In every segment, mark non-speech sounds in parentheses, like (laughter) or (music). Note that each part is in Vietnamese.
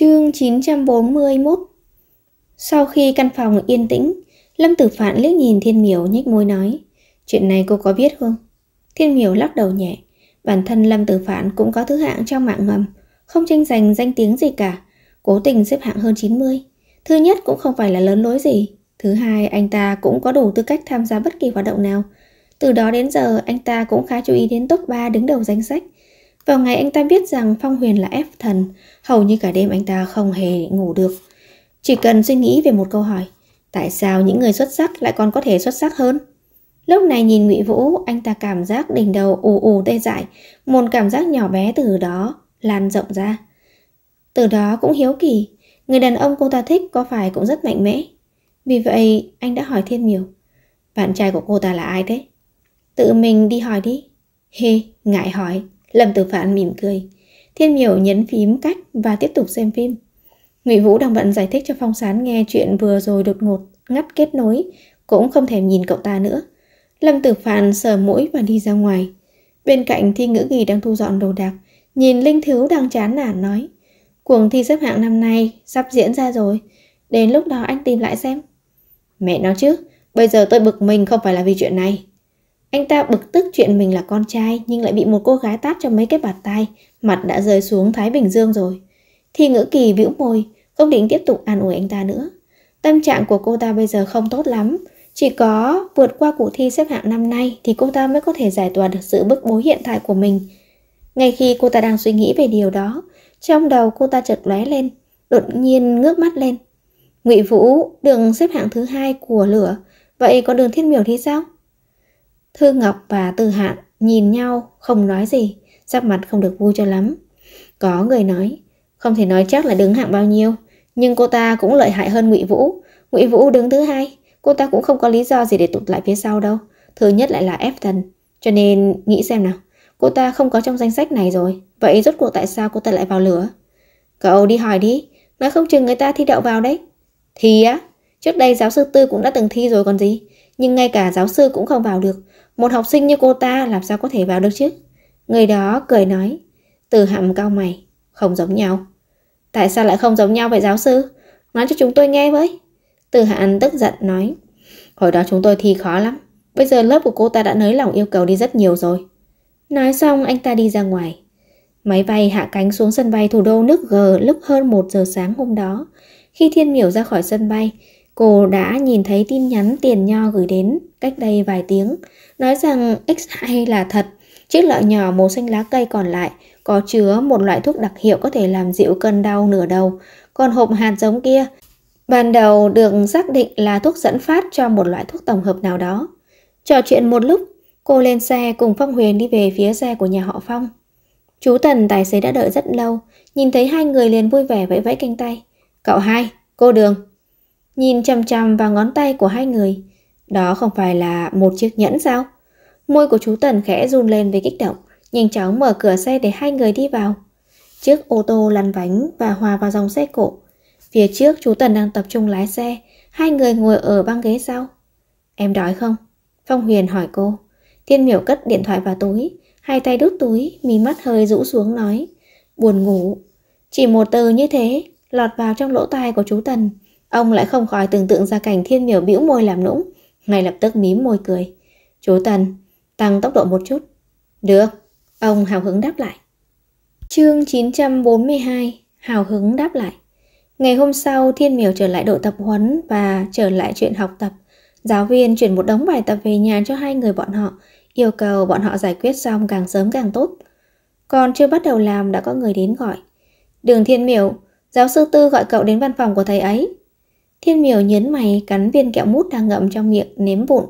Chương 941 Sau khi căn phòng yên tĩnh, Lâm Tử Phạn liếc nhìn Thiên Miểu nhếch môi nói Chuyện này cô có biết không? Thiên Miểu lắc đầu nhẹ Bản thân Lâm Tử Phạn cũng có thứ hạng trong mạng ngầm Không tranh giành danh tiếng gì cả Cố tình xếp hạng hơn 90 Thứ nhất cũng không phải là lớn lối gì Thứ hai anh ta cũng có đủ tư cách tham gia bất kỳ hoạt động nào Từ đó đến giờ anh ta cũng khá chú ý đến top 3 đứng đầu danh sách vào ngày anh ta biết rằng Phong Huyền là ép thần, hầu như cả đêm anh ta không hề ngủ được. Chỉ cần suy nghĩ về một câu hỏi, tại sao những người xuất sắc lại còn có thể xuất sắc hơn? Lúc này nhìn Ngụy Vũ, anh ta cảm giác đỉnh đầu ù ù tê dại, một cảm giác nhỏ bé từ đó lan rộng ra. Từ đó cũng hiếu kỳ, người đàn ông cô ta thích có phải cũng rất mạnh mẽ. Vì vậy, anh đã hỏi thêm nhiều. Bạn trai của cô ta là ai thế? Tự mình đi hỏi đi. Hê, ngại hỏi. Lâm Tử Phạn mỉm cười. Thiên Miểu nhấn phím cách và tiếp tục xem phim. Ngụy Vũ đang bận giải thích cho Phong Sán nghe chuyện vừa rồi đột ngột ngắt kết nối, cũng không thèm nhìn cậu ta nữa. Lâm Tử Phạn sờ mũi và đi ra ngoài. Bên cạnh Thi Ngữ Kỳ đang thu dọn đồ đạc, nhìn Linh Thiếu đang chán nản nói: "Cuồng thi xếp hạng năm nay sắp diễn ra rồi, đến lúc đó anh tìm lại xem." Mẹ nói chứ, bây giờ tôi bực mình không phải là vì chuyện này. Anh ta bực tức chuyện mình là con trai nhưng lại bị một cô gái tát cho mấy cái bạt tay, mặt đã rơi xuống Thái Bình Dương rồi. Thi ngữ kỳ vĩu môi, không định tiếp tục an ủi anh ta nữa. Tâm trạng của cô ta bây giờ không tốt lắm, chỉ có vượt qua cuộc thi xếp hạng năm nay thì cô ta mới có thể giải tỏa được sự bức bối hiện tại của mình. Ngay khi cô ta đang suy nghĩ về điều đó, trong đầu cô ta chợt lóe lên, đột nhiên ngước mắt lên. Ngụy Vũ, đường xếp hạng thứ hai của lửa, vậy có đường thiên miểu thì sao? Thư Ngọc và Từ Hạn nhìn nhau không nói gì, sắc mặt không được vui cho lắm. Có người nói, không thể nói chắc là đứng hạng bao nhiêu, nhưng cô ta cũng lợi hại hơn Ngụy Vũ. Ngụy Vũ đứng thứ hai, cô ta cũng không có lý do gì để tụt lại phía sau đâu. Thứ nhất lại là ép thần, cho nên nghĩ xem nào, cô ta không có trong danh sách này rồi, vậy rốt cuộc tại sao cô ta lại vào lửa? Cậu đi hỏi đi, nói không chừng người ta thi đậu vào đấy. Thì á, trước đây giáo sư Tư cũng đã từng thi rồi còn gì nhưng ngay cả giáo sư cũng không vào được. Một học sinh như cô ta làm sao có thể vào được chứ? Người đó cười nói. Từ hàm cao mày. Không giống nhau. Tại sao lại không giống nhau vậy giáo sư? Nói cho chúng tôi nghe với. Từ hạn tức giận nói. Hồi đó chúng tôi thi khó lắm. Bây giờ lớp của cô ta đã nới lỏng yêu cầu đi rất nhiều rồi. Nói xong anh ta đi ra ngoài. Máy bay hạ cánh xuống sân bay thủ đô nước G lúc hơn 1 giờ sáng hôm đó. Khi Thiên Miểu ra khỏi sân bay, Cô đã nhìn thấy tin nhắn tiền nho gửi đến cách đây vài tiếng, nói rằng X2 là thật, chiếc lọ nhỏ màu xanh lá cây còn lại có chứa một loại thuốc đặc hiệu có thể làm dịu cơn đau nửa đầu, còn hộp hạt giống kia ban đầu được xác định là thuốc dẫn phát cho một loại thuốc tổng hợp nào đó. Trò chuyện một lúc, cô lên xe cùng Phong Huyền đi về phía xe của nhà họ Phong. Chú Tần tài xế đã đợi rất lâu, nhìn thấy hai người liền vui vẻ vẫy vẫy cánh tay. Cậu hai, cô Đường, nhìn chằm chằm vào ngón tay của hai người. Đó không phải là một chiếc nhẫn sao? Môi của chú Tần khẽ run lên với kích động, nhanh chóng mở cửa xe để hai người đi vào. Chiếc ô tô lăn bánh và hòa vào dòng xe cộ. Phía trước chú Tần đang tập trung lái xe, hai người ngồi ở băng ghế sau. Em đói không? Phong Huyền hỏi cô. Thiên miểu cất điện thoại vào túi, hai tay đút túi, mí mắt hơi rũ xuống nói. Buồn ngủ. Chỉ một từ như thế, lọt vào trong lỗ tai của chú Tần, Ông lại không khỏi tưởng tượng ra cảnh thiên miểu bĩu môi làm nũng, ngay lập tức mím môi cười. Chú Tần, tăng tốc độ một chút. Được, ông hào hứng đáp lại. Chương 942, hào hứng đáp lại. Ngày hôm sau, Thiên Miểu trở lại đội tập huấn và trở lại chuyện học tập. Giáo viên chuyển một đống bài tập về nhà cho hai người bọn họ, yêu cầu bọn họ giải quyết xong càng sớm càng tốt. Còn chưa bắt đầu làm đã có người đến gọi. Đường Thiên Miểu, giáo sư Tư gọi cậu đến văn phòng của thầy ấy. Thiên miểu nhấn mày cắn viên kẹo mút đang ngậm trong miệng nếm vụn,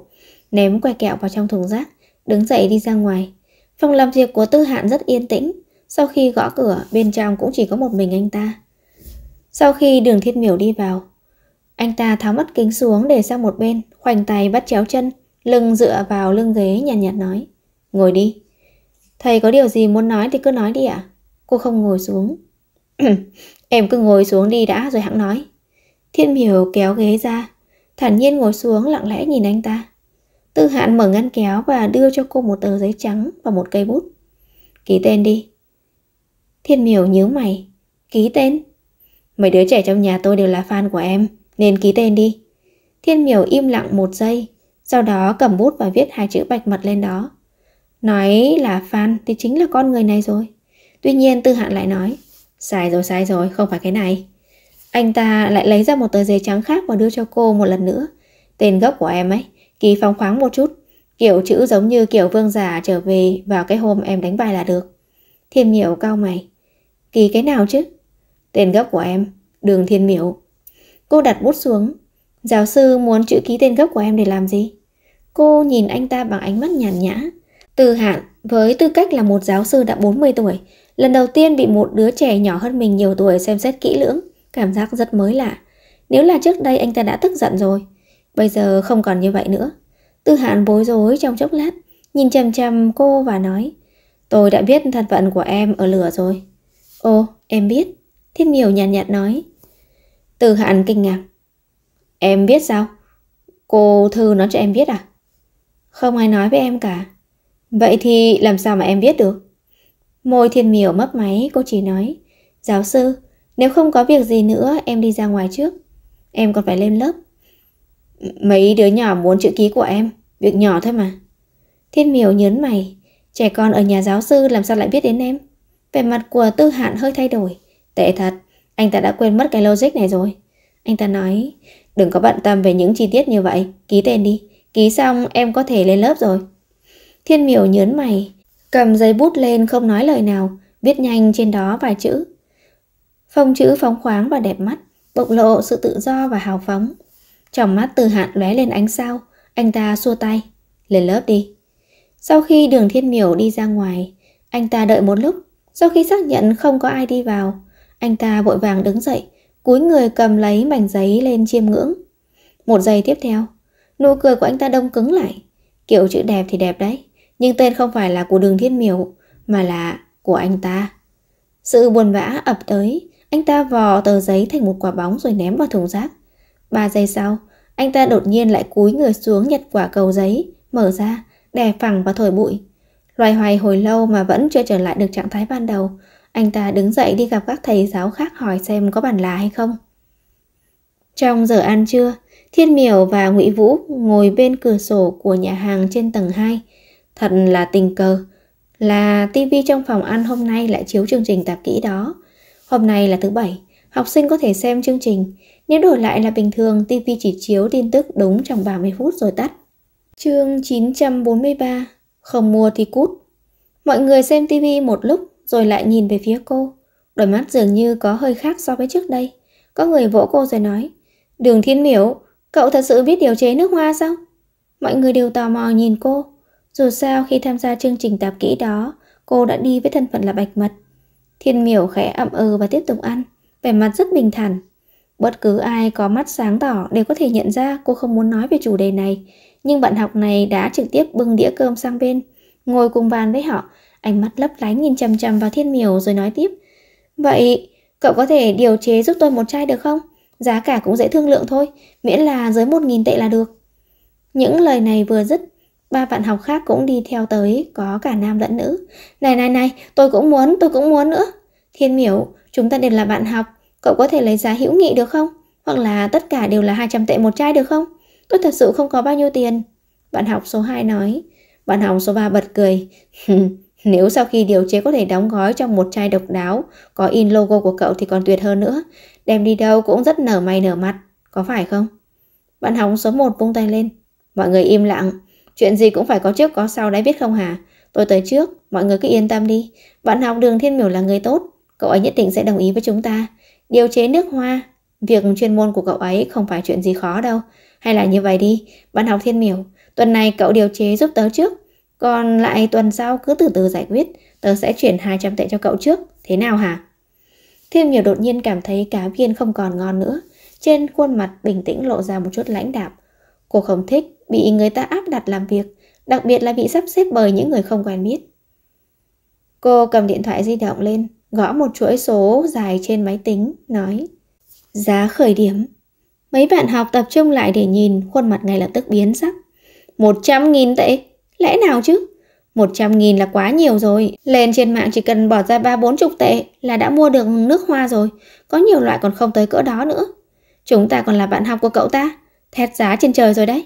ném que kẹo vào trong thùng rác, đứng dậy đi ra ngoài. Phòng làm việc của Tư Hạn rất yên tĩnh, sau khi gõ cửa bên trong cũng chỉ có một mình anh ta. Sau khi đường thiên miểu đi vào, anh ta tháo mắt kính xuống để sang một bên, khoanh tay bắt chéo chân, lưng dựa vào lưng ghế nhàn nhạt, nhạt nói. Ngồi đi. Thầy có điều gì muốn nói thì cứ nói đi ạ. À? Cô không ngồi xuống. (clears throat) em cứ ngồi xuống đi đã rồi hãng nói. Thiên miểu kéo ghế ra, thản nhiên ngồi xuống lặng lẽ nhìn anh ta. Tư hạn mở ngăn kéo và đưa cho cô một tờ giấy trắng và một cây bút. Ký tên đi. Thiên miểu nhớ mày. Ký tên? Mấy đứa trẻ trong nhà tôi đều là fan của em, nên ký tên đi. Thiên miểu im lặng một giây, sau đó cầm bút và viết hai chữ bạch mật lên đó. Nói là fan thì chính là con người này rồi. Tuy nhiên tư hạn lại nói, sai rồi sai rồi, không phải cái này. Anh ta lại lấy ra một tờ giấy trắng khác và đưa cho cô một lần nữa. Tên gốc của em ấy, kỳ phóng khoáng một chút. Kiểu chữ giống như kiểu vương giả trở về vào cái hôm em đánh bài là được. Thiên miểu cao mày. Kỳ cái nào chứ? Tên gốc của em, đường thiên miểu. Cô đặt bút xuống. Giáo sư muốn chữ ký tên gốc của em để làm gì? Cô nhìn anh ta bằng ánh mắt nhàn nhã. Từ hạn, với tư cách là một giáo sư đã 40 tuổi, lần đầu tiên bị một đứa trẻ nhỏ hơn mình nhiều tuổi xem xét kỹ lưỡng. Cảm giác rất mới lạ Nếu là trước đây anh ta đã tức giận rồi Bây giờ không còn như vậy nữa Tư hạn bối rối trong chốc lát Nhìn chầm chầm cô và nói Tôi đã biết thân phận của em ở lửa rồi Ồ em biết Thiên miểu nhàn nhạt, nhạt nói Tư hạn kinh ngạc Em biết sao Cô Thư nói cho em biết à Không ai nói với em cả Vậy thì làm sao mà em biết được Môi thiên miểu mấp máy cô chỉ nói Giáo sư nếu không có việc gì nữa em đi ra ngoài trước Em còn phải lên lớp Mấy đứa nhỏ muốn chữ ký của em Việc nhỏ thôi mà Thiên miều nhớn mày Trẻ con ở nhà giáo sư làm sao lại biết đến em Về mặt của tư hạn hơi thay đổi Tệ thật Anh ta đã quên mất cái logic này rồi Anh ta nói Đừng có bận tâm về những chi tiết như vậy Ký tên đi Ký xong em có thể lên lớp rồi Thiên miểu nhớn mày Cầm giấy bút lên không nói lời nào Viết nhanh trên đó vài chữ Phong chữ phóng khoáng và đẹp mắt, bộc lộ sự tự do và hào phóng. Trong mắt từ hạn lóe lên ánh sao, anh ta xua tay, lên lớp đi. Sau khi đường thiên miểu đi ra ngoài, anh ta đợi một lúc, sau khi xác nhận không có ai đi vào, anh ta vội vàng đứng dậy, cúi người cầm lấy mảnh giấy lên chiêm ngưỡng. Một giây tiếp theo, nụ cười của anh ta đông cứng lại. Kiểu chữ đẹp thì đẹp đấy, nhưng tên không phải là của đường thiên miểu, mà là của anh ta. Sự buồn vã ập tới, anh ta vò tờ giấy thành một quả bóng rồi ném vào thùng rác. Ba giây sau, anh ta đột nhiên lại cúi người xuống nhặt quả cầu giấy, mở ra, đè phẳng và thổi bụi. Loài hoài hồi lâu mà vẫn chưa trở lại được trạng thái ban đầu. Anh ta đứng dậy đi gặp các thầy giáo khác hỏi xem có bản là hay không. Trong giờ ăn trưa, Thiên Miểu và Ngụy Vũ ngồi bên cửa sổ của nhà hàng trên tầng 2. Thật là tình cờ, là tivi trong phòng ăn hôm nay lại chiếu chương trình tạp kỹ đó. Hôm nay là thứ bảy, học sinh có thể xem chương trình. Nếu đổi lại là bình thường, TV chỉ chiếu tin tức đúng trong 30 phút rồi tắt. Chương 943 Không mua thì cút Mọi người xem TV một lúc rồi lại nhìn về phía cô. Đôi mắt dường như có hơi khác so với trước đây. Có người vỗ cô rồi nói Đường Thiên Miểu, cậu thật sự biết điều chế nước hoa sao? Mọi người đều tò mò nhìn cô. Dù sao khi tham gia chương trình tạp kỹ đó, cô đã đi với thân phận là bạch mật. Thiên miểu khẽ ậm ừ và tiếp tục ăn, vẻ mặt rất bình thản. Bất cứ ai có mắt sáng tỏ đều có thể nhận ra cô không muốn nói về chủ đề này, nhưng bạn học này đã trực tiếp bưng đĩa cơm sang bên, ngồi cùng bàn với họ, ánh mắt lấp lánh nhìn chằm chằm vào thiên miểu rồi nói tiếp. Vậy, cậu có thể điều chế giúp tôi một chai được không? Giá cả cũng dễ thương lượng thôi, miễn là dưới 1.000 tệ là được. Những lời này vừa dứt, Ba bạn học khác cũng đi theo tới, có cả nam lẫn nữ. Này này này, tôi cũng muốn, tôi cũng muốn nữa. Thiên miểu, chúng ta đều là bạn học, cậu có thể lấy giá hữu nghị được không? Hoặc là tất cả đều là 200 tệ một chai được không? Tôi thật sự không có bao nhiêu tiền. Bạn học số 2 nói. Bạn học số 3 bật cười. (laughs) Nếu sau khi điều chế có thể đóng gói trong một chai độc đáo, có in logo của cậu thì còn tuyệt hơn nữa. Đem đi đâu cũng rất nở mày nở mặt, có phải không? Bạn học số 1 vung tay lên. Mọi người im lặng. Chuyện gì cũng phải có trước có sau đấy biết không hả? Tôi tới trước, mọi người cứ yên tâm đi. Bạn học đường thiên miểu là người tốt, cậu ấy nhất định sẽ đồng ý với chúng ta. Điều chế nước hoa, việc chuyên môn của cậu ấy không phải chuyện gì khó đâu. Hay là như vậy đi, bạn học thiên miểu, tuần này cậu điều chế giúp tớ trước. Còn lại tuần sau cứ từ từ giải quyết, tớ sẽ chuyển 200 tệ cho cậu trước, thế nào hả? Thiên miểu đột nhiên cảm thấy cá viên không còn ngon nữa. Trên khuôn mặt bình tĩnh lộ ra một chút lãnh đạm. Cô không thích bị người ta áp đặt làm việc, đặc biệt là bị sắp xếp bởi những người không quen biết. Cô cầm điện thoại di động lên, gõ một chuỗi số dài trên máy tính, nói Giá khởi điểm Mấy bạn học tập trung lại để nhìn, khuôn mặt ngay lập tức biến sắc. 100.000 tệ, lẽ nào chứ? 100.000 là quá nhiều rồi, lên trên mạng chỉ cần bỏ ra ba bốn chục tệ là đã mua được nước hoa rồi, có nhiều loại còn không tới cỡ đó nữa. Chúng ta còn là bạn học của cậu ta, thét giá trên trời rồi đấy.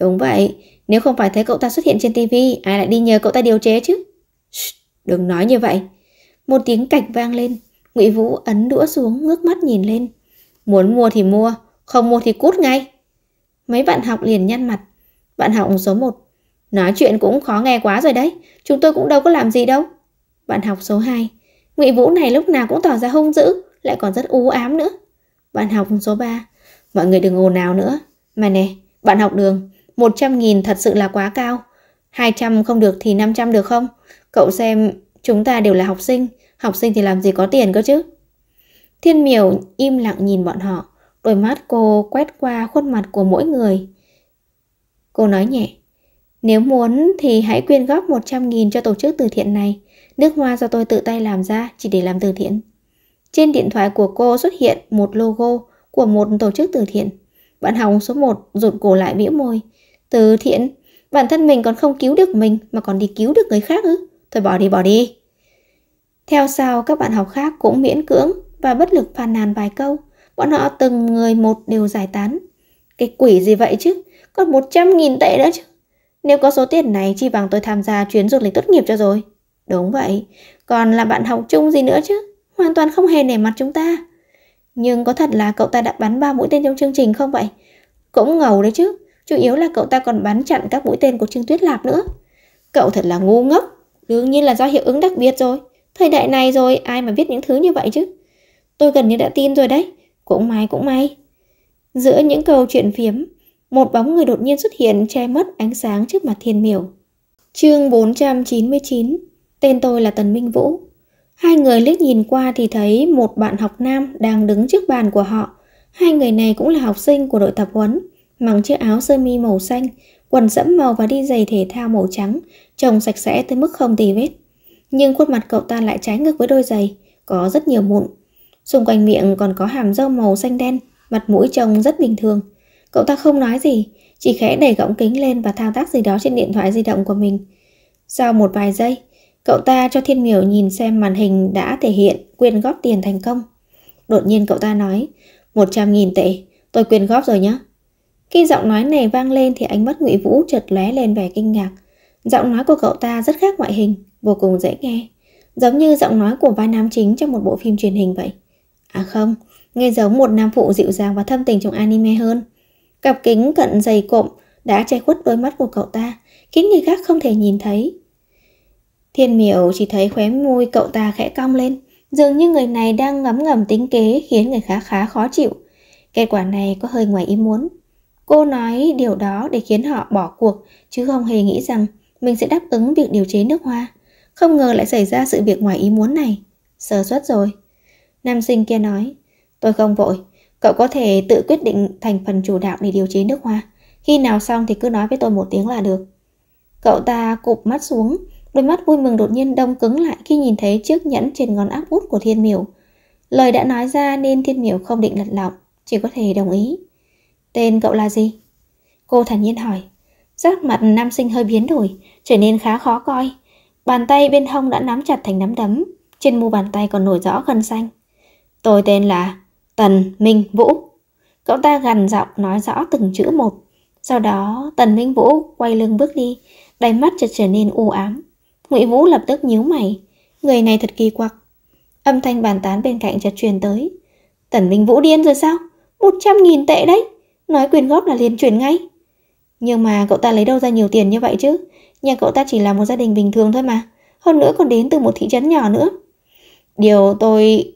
Đúng vậy, nếu không phải thấy cậu ta xuất hiện trên tivi, ai lại đi nhờ cậu ta điều chế chứ? Shh, đừng nói như vậy. Một tiếng cạch vang lên, Ngụy Vũ ấn đũa xuống ngước mắt nhìn lên. Muốn mua thì mua, không mua thì cút ngay. Mấy bạn học liền nhăn mặt. Bạn học số 1. Nói chuyện cũng khó nghe quá rồi đấy, chúng tôi cũng đâu có làm gì đâu. Bạn học số 2. Ngụy Vũ này lúc nào cũng tỏ ra hung dữ, lại còn rất u ám nữa. Bạn học số 3. Mọi người đừng ồn nào nữa. Mà nè, bạn học đường, 100.000 thật sự là quá cao. 200 không được thì 500 được không? Cậu xem, chúng ta đều là học sinh, học sinh thì làm gì có tiền cơ chứ? Thiên miểu im lặng nhìn bọn họ, đôi mắt cô quét qua khuôn mặt của mỗi người. Cô nói nhẹ, nếu muốn thì hãy quyên góp 100.000 cho tổ chức từ thiện này. Nước hoa do tôi tự tay làm ra chỉ để làm từ thiện. Trên điện thoại của cô xuất hiện một logo của một tổ chức từ thiện. Bạn Hồng số 1 rụt cổ lại bĩu môi, từ thiện, bản thân mình còn không cứu được mình mà còn đi cứu được người khác ư? Thôi bỏ đi bỏ đi. Theo sau các bạn học khác cũng miễn cưỡng và bất lực phàn nàn vài câu. Bọn họ từng người một đều giải tán. Cái quỷ gì vậy chứ? Còn 100.000 tệ đó chứ. Nếu có số tiền này chi bằng tôi tham gia chuyến du lịch tốt nghiệp cho rồi. Đúng vậy, còn là bạn học chung gì nữa chứ, hoàn toàn không hề nể mặt chúng ta. Nhưng có thật là cậu ta đã bắn ba mũi tên trong chương trình không vậy? Cũng ngầu đấy chứ, Chủ yếu là cậu ta còn bắn chặn các mũi tên của Trương Tuyết Lạp nữa. Cậu thật là ngu ngốc, đương nhiên là do hiệu ứng đặc biệt rồi. Thời đại này rồi, ai mà viết những thứ như vậy chứ. Tôi gần như đã tin rồi đấy, cũng may cũng may. Giữa những câu chuyện phiếm, một bóng người đột nhiên xuất hiện che mất ánh sáng trước mặt thiên miểu. Chương 499, tên tôi là Tần Minh Vũ. Hai người liếc nhìn qua thì thấy một bạn học nam đang đứng trước bàn của họ. Hai người này cũng là học sinh của đội tập huấn. Mặc chiếc áo sơ mi màu xanh, quần dẫm màu và đi giày thể thao màu trắng, trông sạch sẽ tới mức không tì vết. Nhưng khuôn mặt cậu ta lại trái ngược với đôi giày, có rất nhiều mụn. Xung quanh miệng còn có hàm râu màu xanh đen, mặt mũi trông rất bình thường. Cậu ta không nói gì, chỉ khẽ đẩy gọng kính lên và thao tác gì đó trên điện thoại di động của mình. Sau một vài giây, cậu ta cho Thiên Miểu nhìn xem màn hình đã thể hiện quyên góp tiền thành công. Đột nhiên cậu ta nói, 100.000 tệ, tôi quyên góp rồi nhé. Khi giọng nói này vang lên thì ánh mắt Ngụy Vũ chợt lóe lên vẻ kinh ngạc. Giọng nói của cậu ta rất khác ngoại hình, vô cùng dễ nghe, giống như giọng nói của vai nam chính trong một bộ phim truyền hình vậy. À không, nghe giống một nam phụ dịu dàng và thâm tình trong anime hơn. Cặp kính cận dày cộm đã che khuất đôi mắt của cậu ta, khiến người khác không thể nhìn thấy. Thiên miểu chỉ thấy khóe môi cậu ta khẽ cong lên, dường như người này đang ngấm ngầm tính kế khiến người khác khá khó chịu. Kết quả này có hơi ngoài ý muốn. Cô nói điều đó để khiến họ bỏ cuộc, chứ không hề nghĩ rằng mình sẽ đáp ứng việc điều chế nước hoa. Không ngờ lại xảy ra sự việc ngoài ý muốn này. Sơ suất rồi. Nam sinh kia nói, tôi không vội, cậu có thể tự quyết định thành phần chủ đạo để điều chế nước hoa. Khi nào xong thì cứ nói với tôi một tiếng là được. Cậu ta cụp mắt xuống, đôi mắt vui mừng đột nhiên đông cứng lại khi nhìn thấy chiếc nhẫn trên ngón áp út của thiên miểu. Lời đã nói ra nên thiên miểu không định lật lọng, chỉ có thể đồng ý. Tên cậu là gì? Cô thản nhiên hỏi. Giác mặt nam sinh hơi biến đổi, trở nên khá khó coi. Bàn tay bên hông đã nắm chặt thành nắm đấm, trên mu bàn tay còn nổi rõ gân xanh. Tôi tên là Tần Minh Vũ. Cậu ta gằn giọng nói rõ từng chữ một. Sau đó Tần Minh Vũ quay lưng bước đi, đáy mắt chợt trở nên u ám. Ngụy Vũ lập tức nhíu mày, người này thật kỳ quặc. Âm thanh bàn tán bên cạnh chợt truyền tới. Tần Minh Vũ điên rồi sao? Một trăm nghìn tệ đấy. Nói quyền góp là liền chuyển ngay. Nhưng mà cậu ta lấy đâu ra nhiều tiền như vậy chứ? Nhà cậu ta chỉ là một gia đình bình thường thôi mà. Hơn nữa còn đến từ một thị trấn nhỏ nữa. Điều tôi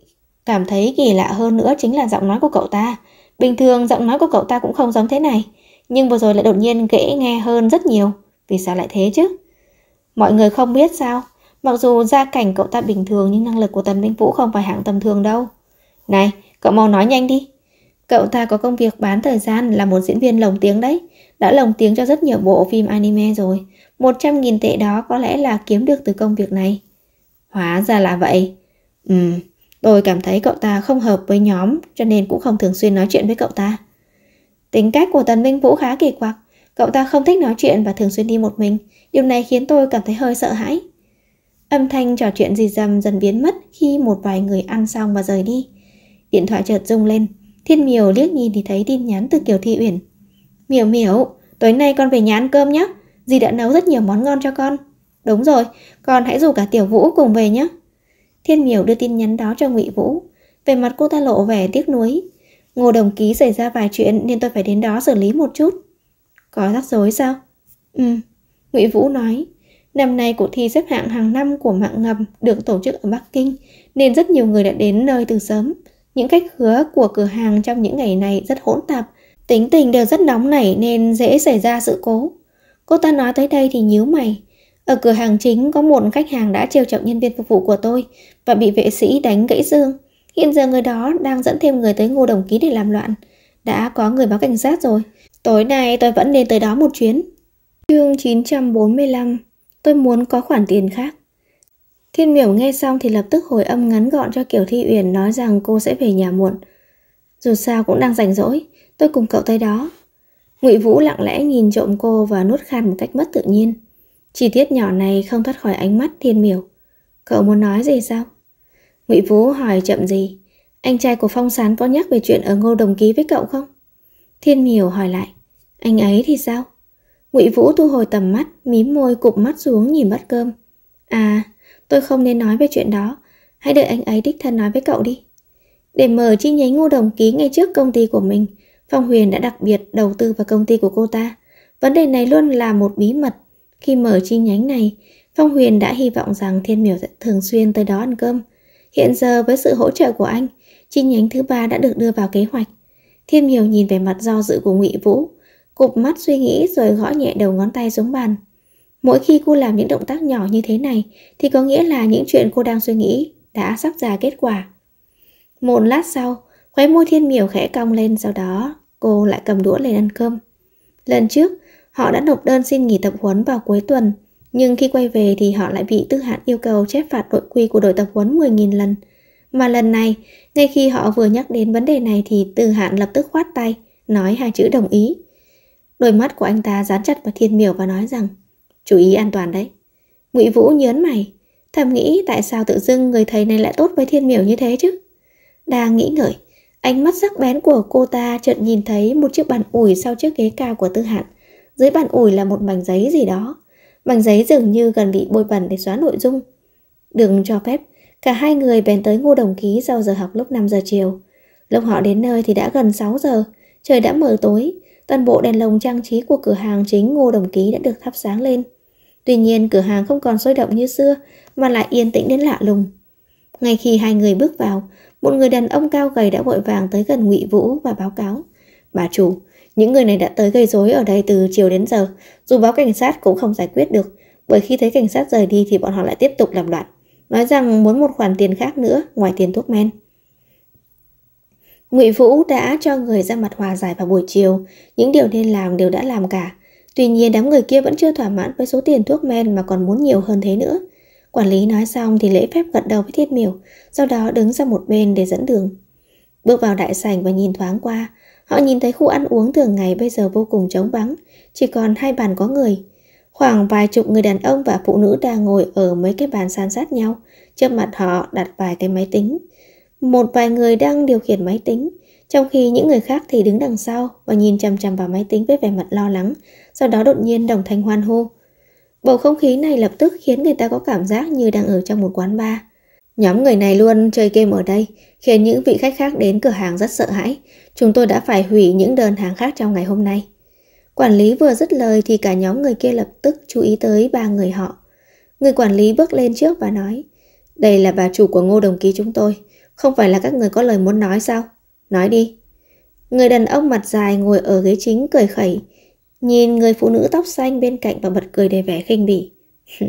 cảm thấy kỳ lạ hơn nữa chính là giọng nói của cậu ta. Bình thường giọng nói của cậu ta cũng không giống thế này. Nhưng vừa rồi lại đột nhiên dễ nghe hơn rất nhiều. Vì sao lại thế chứ? Mọi người không biết sao. Mặc dù gia cảnh cậu ta bình thường nhưng năng lực của Tần Minh Vũ không phải hạng tầm thường đâu. Này, cậu mau nói nhanh đi. Cậu ta có công việc bán thời gian là một diễn viên lồng tiếng đấy. Đã lồng tiếng cho rất nhiều bộ phim anime rồi. 100.000 tệ đó có lẽ là kiếm được từ công việc này. Hóa ra là vậy. Ừm, tôi cảm thấy cậu ta không hợp với nhóm cho nên cũng không thường xuyên nói chuyện với cậu ta. Tính cách của Tần Minh Vũ khá kỳ quặc. Cậu ta không thích nói chuyện và thường xuyên đi một mình. Điều này khiến tôi cảm thấy hơi sợ hãi. Âm thanh trò chuyện gì dầm dần biến mất khi một vài người ăn xong và rời đi. Điện thoại chợt rung lên, Thiên Miểu liếc nhìn thì thấy tin nhắn từ Kiều Thị Uyển. Miểu Miểu, tối nay con về nhà ăn cơm nhé. Dì đã nấu rất nhiều món ngon cho con. Đúng rồi, con hãy rủ cả Tiểu Vũ cùng về nhé. Thiên Miểu đưa tin nhắn đó cho Ngụy Vũ. Về mặt cô ta lộ vẻ tiếc nuối. Ngô Đồng Ký xảy ra vài chuyện nên tôi phải đến đó xử lý một chút. Có rắc rối sao? Ừ, Ngụy Vũ nói. Năm nay cuộc thi xếp hạng hàng năm của mạng ngầm được tổ chức ở Bắc Kinh nên rất nhiều người đã đến nơi từ sớm. Những cách hứa của cửa hàng trong những ngày này rất hỗn tạp, tính tình đều rất nóng nảy nên dễ xảy ra sự cố. Cô ta nói tới đây thì nhíu mày. Ở cửa hàng chính có một khách hàng đã trêu chọc nhân viên phục vụ của tôi và bị vệ sĩ đánh gãy xương. Hiện giờ người đó đang dẫn thêm người tới ngô đồng ký để làm loạn. Đã có người báo cảnh sát rồi. Tối nay tôi vẫn nên tới đó một chuyến. Chương 945 Tôi muốn có khoản tiền khác. Thiên miểu nghe xong thì lập tức hồi âm ngắn gọn cho Kiều Thi Uyển nói rằng cô sẽ về nhà muộn. Dù sao cũng đang rảnh rỗi, tôi cùng cậu tới đó. Ngụy Vũ lặng lẽ nhìn trộm cô và nuốt khan một cách mất tự nhiên. Chi tiết nhỏ này không thoát khỏi ánh mắt thiên miểu. Cậu muốn nói gì sao? Ngụy Vũ hỏi chậm gì? Anh trai của Phong Sán có nhắc về chuyện ở Ngô Đồng Ký với cậu không? Thiên miểu hỏi lại. Anh ấy thì sao? Ngụy Vũ thu hồi tầm mắt, mím môi cụp mắt xuống nhìn bát cơm. À, Tôi không nên nói về chuyện đó Hãy đợi anh ấy đích thân nói với cậu đi Để mở chi nhánh ngô đồng ký ngay trước công ty của mình Phong Huyền đã đặc biệt đầu tư vào công ty của cô ta Vấn đề này luôn là một bí mật Khi mở chi nhánh này Phong Huyền đã hy vọng rằng Thiên Miểu sẽ thường xuyên tới đó ăn cơm Hiện giờ với sự hỗ trợ của anh Chi nhánh thứ ba đã được đưa vào kế hoạch Thiên Miểu nhìn về mặt do dự của Ngụy Vũ Cụp mắt suy nghĩ rồi gõ nhẹ đầu ngón tay xuống bàn Mỗi khi cô làm những động tác nhỏ như thế này thì có nghĩa là những chuyện cô đang suy nghĩ đã sắp ra kết quả. Một lát sau, khóe môi thiên miểu khẽ cong lên sau đó cô lại cầm đũa lên ăn cơm. Lần trước, họ đã nộp đơn xin nghỉ tập huấn vào cuối tuần, nhưng khi quay về thì họ lại bị tư hạn yêu cầu chép phạt nội quy của đội tập huấn 10.000 lần. Mà lần này, ngay khi họ vừa nhắc đến vấn đề này thì tư hạn lập tức khoát tay, nói hai chữ đồng ý. Đôi mắt của anh ta dán chặt vào thiên miểu và nói rằng Chú ý an toàn đấy. Ngụy Vũ nhớn mày, thầm nghĩ tại sao tự dưng người thầy này lại tốt với thiên miểu như thế chứ. Đang nghĩ ngợi, ánh mắt sắc bén của cô ta chợt nhìn thấy một chiếc bàn ủi sau chiếc ghế cao của Tư Hạn. Dưới bàn ủi là một mảnh giấy gì đó. Mảnh giấy dường như gần bị bôi bẩn để xóa nội dung. Đừng cho phép, cả hai người bèn tới ngô đồng ký sau giờ học lúc 5 giờ chiều. Lúc họ đến nơi thì đã gần 6 giờ, trời đã mờ tối, Toàn bộ đèn lồng trang trí của cửa hàng chính Ngô Đồng Ký đã được thắp sáng lên. Tuy nhiên cửa hàng không còn sôi động như xưa mà lại yên tĩnh đến lạ lùng. Ngay khi hai người bước vào, một người đàn ông cao gầy đã vội vàng tới gần Ngụy Vũ và báo cáo. Bà chủ, những người này đã tới gây rối ở đây từ chiều đến giờ, dù báo cảnh sát cũng không giải quyết được, bởi khi thấy cảnh sát rời đi thì bọn họ lại tiếp tục làm loạn. Nói rằng muốn một khoản tiền khác nữa ngoài tiền thuốc men. Ngụy Vũ đã cho người ra mặt hòa giải vào buổi chiều, những điều nên làm đều đã làm cả. Tuy nhiên đám người kia vẫn chưa thỏa mãn với số tiền thuốc men mà còn muốn nhiều hơn thế nữa. Quản lý nói xong thì lễ phép gật đầu với Thiết Miểu, sau đó đứng ra một bên để dẫn đường. Bước vào đại sảnh và nhìn thoáng qua, họ nhìn thấy khu ăn uống thường ngày bây giờ vô cùng trống vắng, chỉ còn hai bàn có người. Khoảng vài chục người đàn ông và phụ nữ đang ngồi ở mấy cái bàn san sát nhau, trước mặt họ đặt vài cái máy tính. Một vài người đang điều khiển máy tính, trong khi những người khác thì đứng đằng sau và nhìn chằm chằm vào máy tính với vẻ mặt lo lắng, sau đó đột nhiên đồng thanh hoan hô. Bầu không khí này lập tức khiến người ta có cảm giác như đang ở trong một quán bar. Nhóm người này luôn chơi game ở đây, khiến những vị khách khác đến cửa hàng rất sợ hãi. Chúng tôi đã phải hủy những đơn hàng khác trong ngày hôm nay. Quản lý vừa dứt lời thì cả nhóm người kia lập tức chú ý tới ba người họ. Người quản lý bước lên trước và nói, đây là bà chủ của ngô đồng ký chúng tôi, không phải là các người có lời muốn nói sao? Nói đi. Người đàn ông mặt dài ngồi ở ghế chính cười khẩy, nhìn người phụ nữ tóc xanh bên cạnh và bật cười đầy vẻ khinh bỉ. (laughs)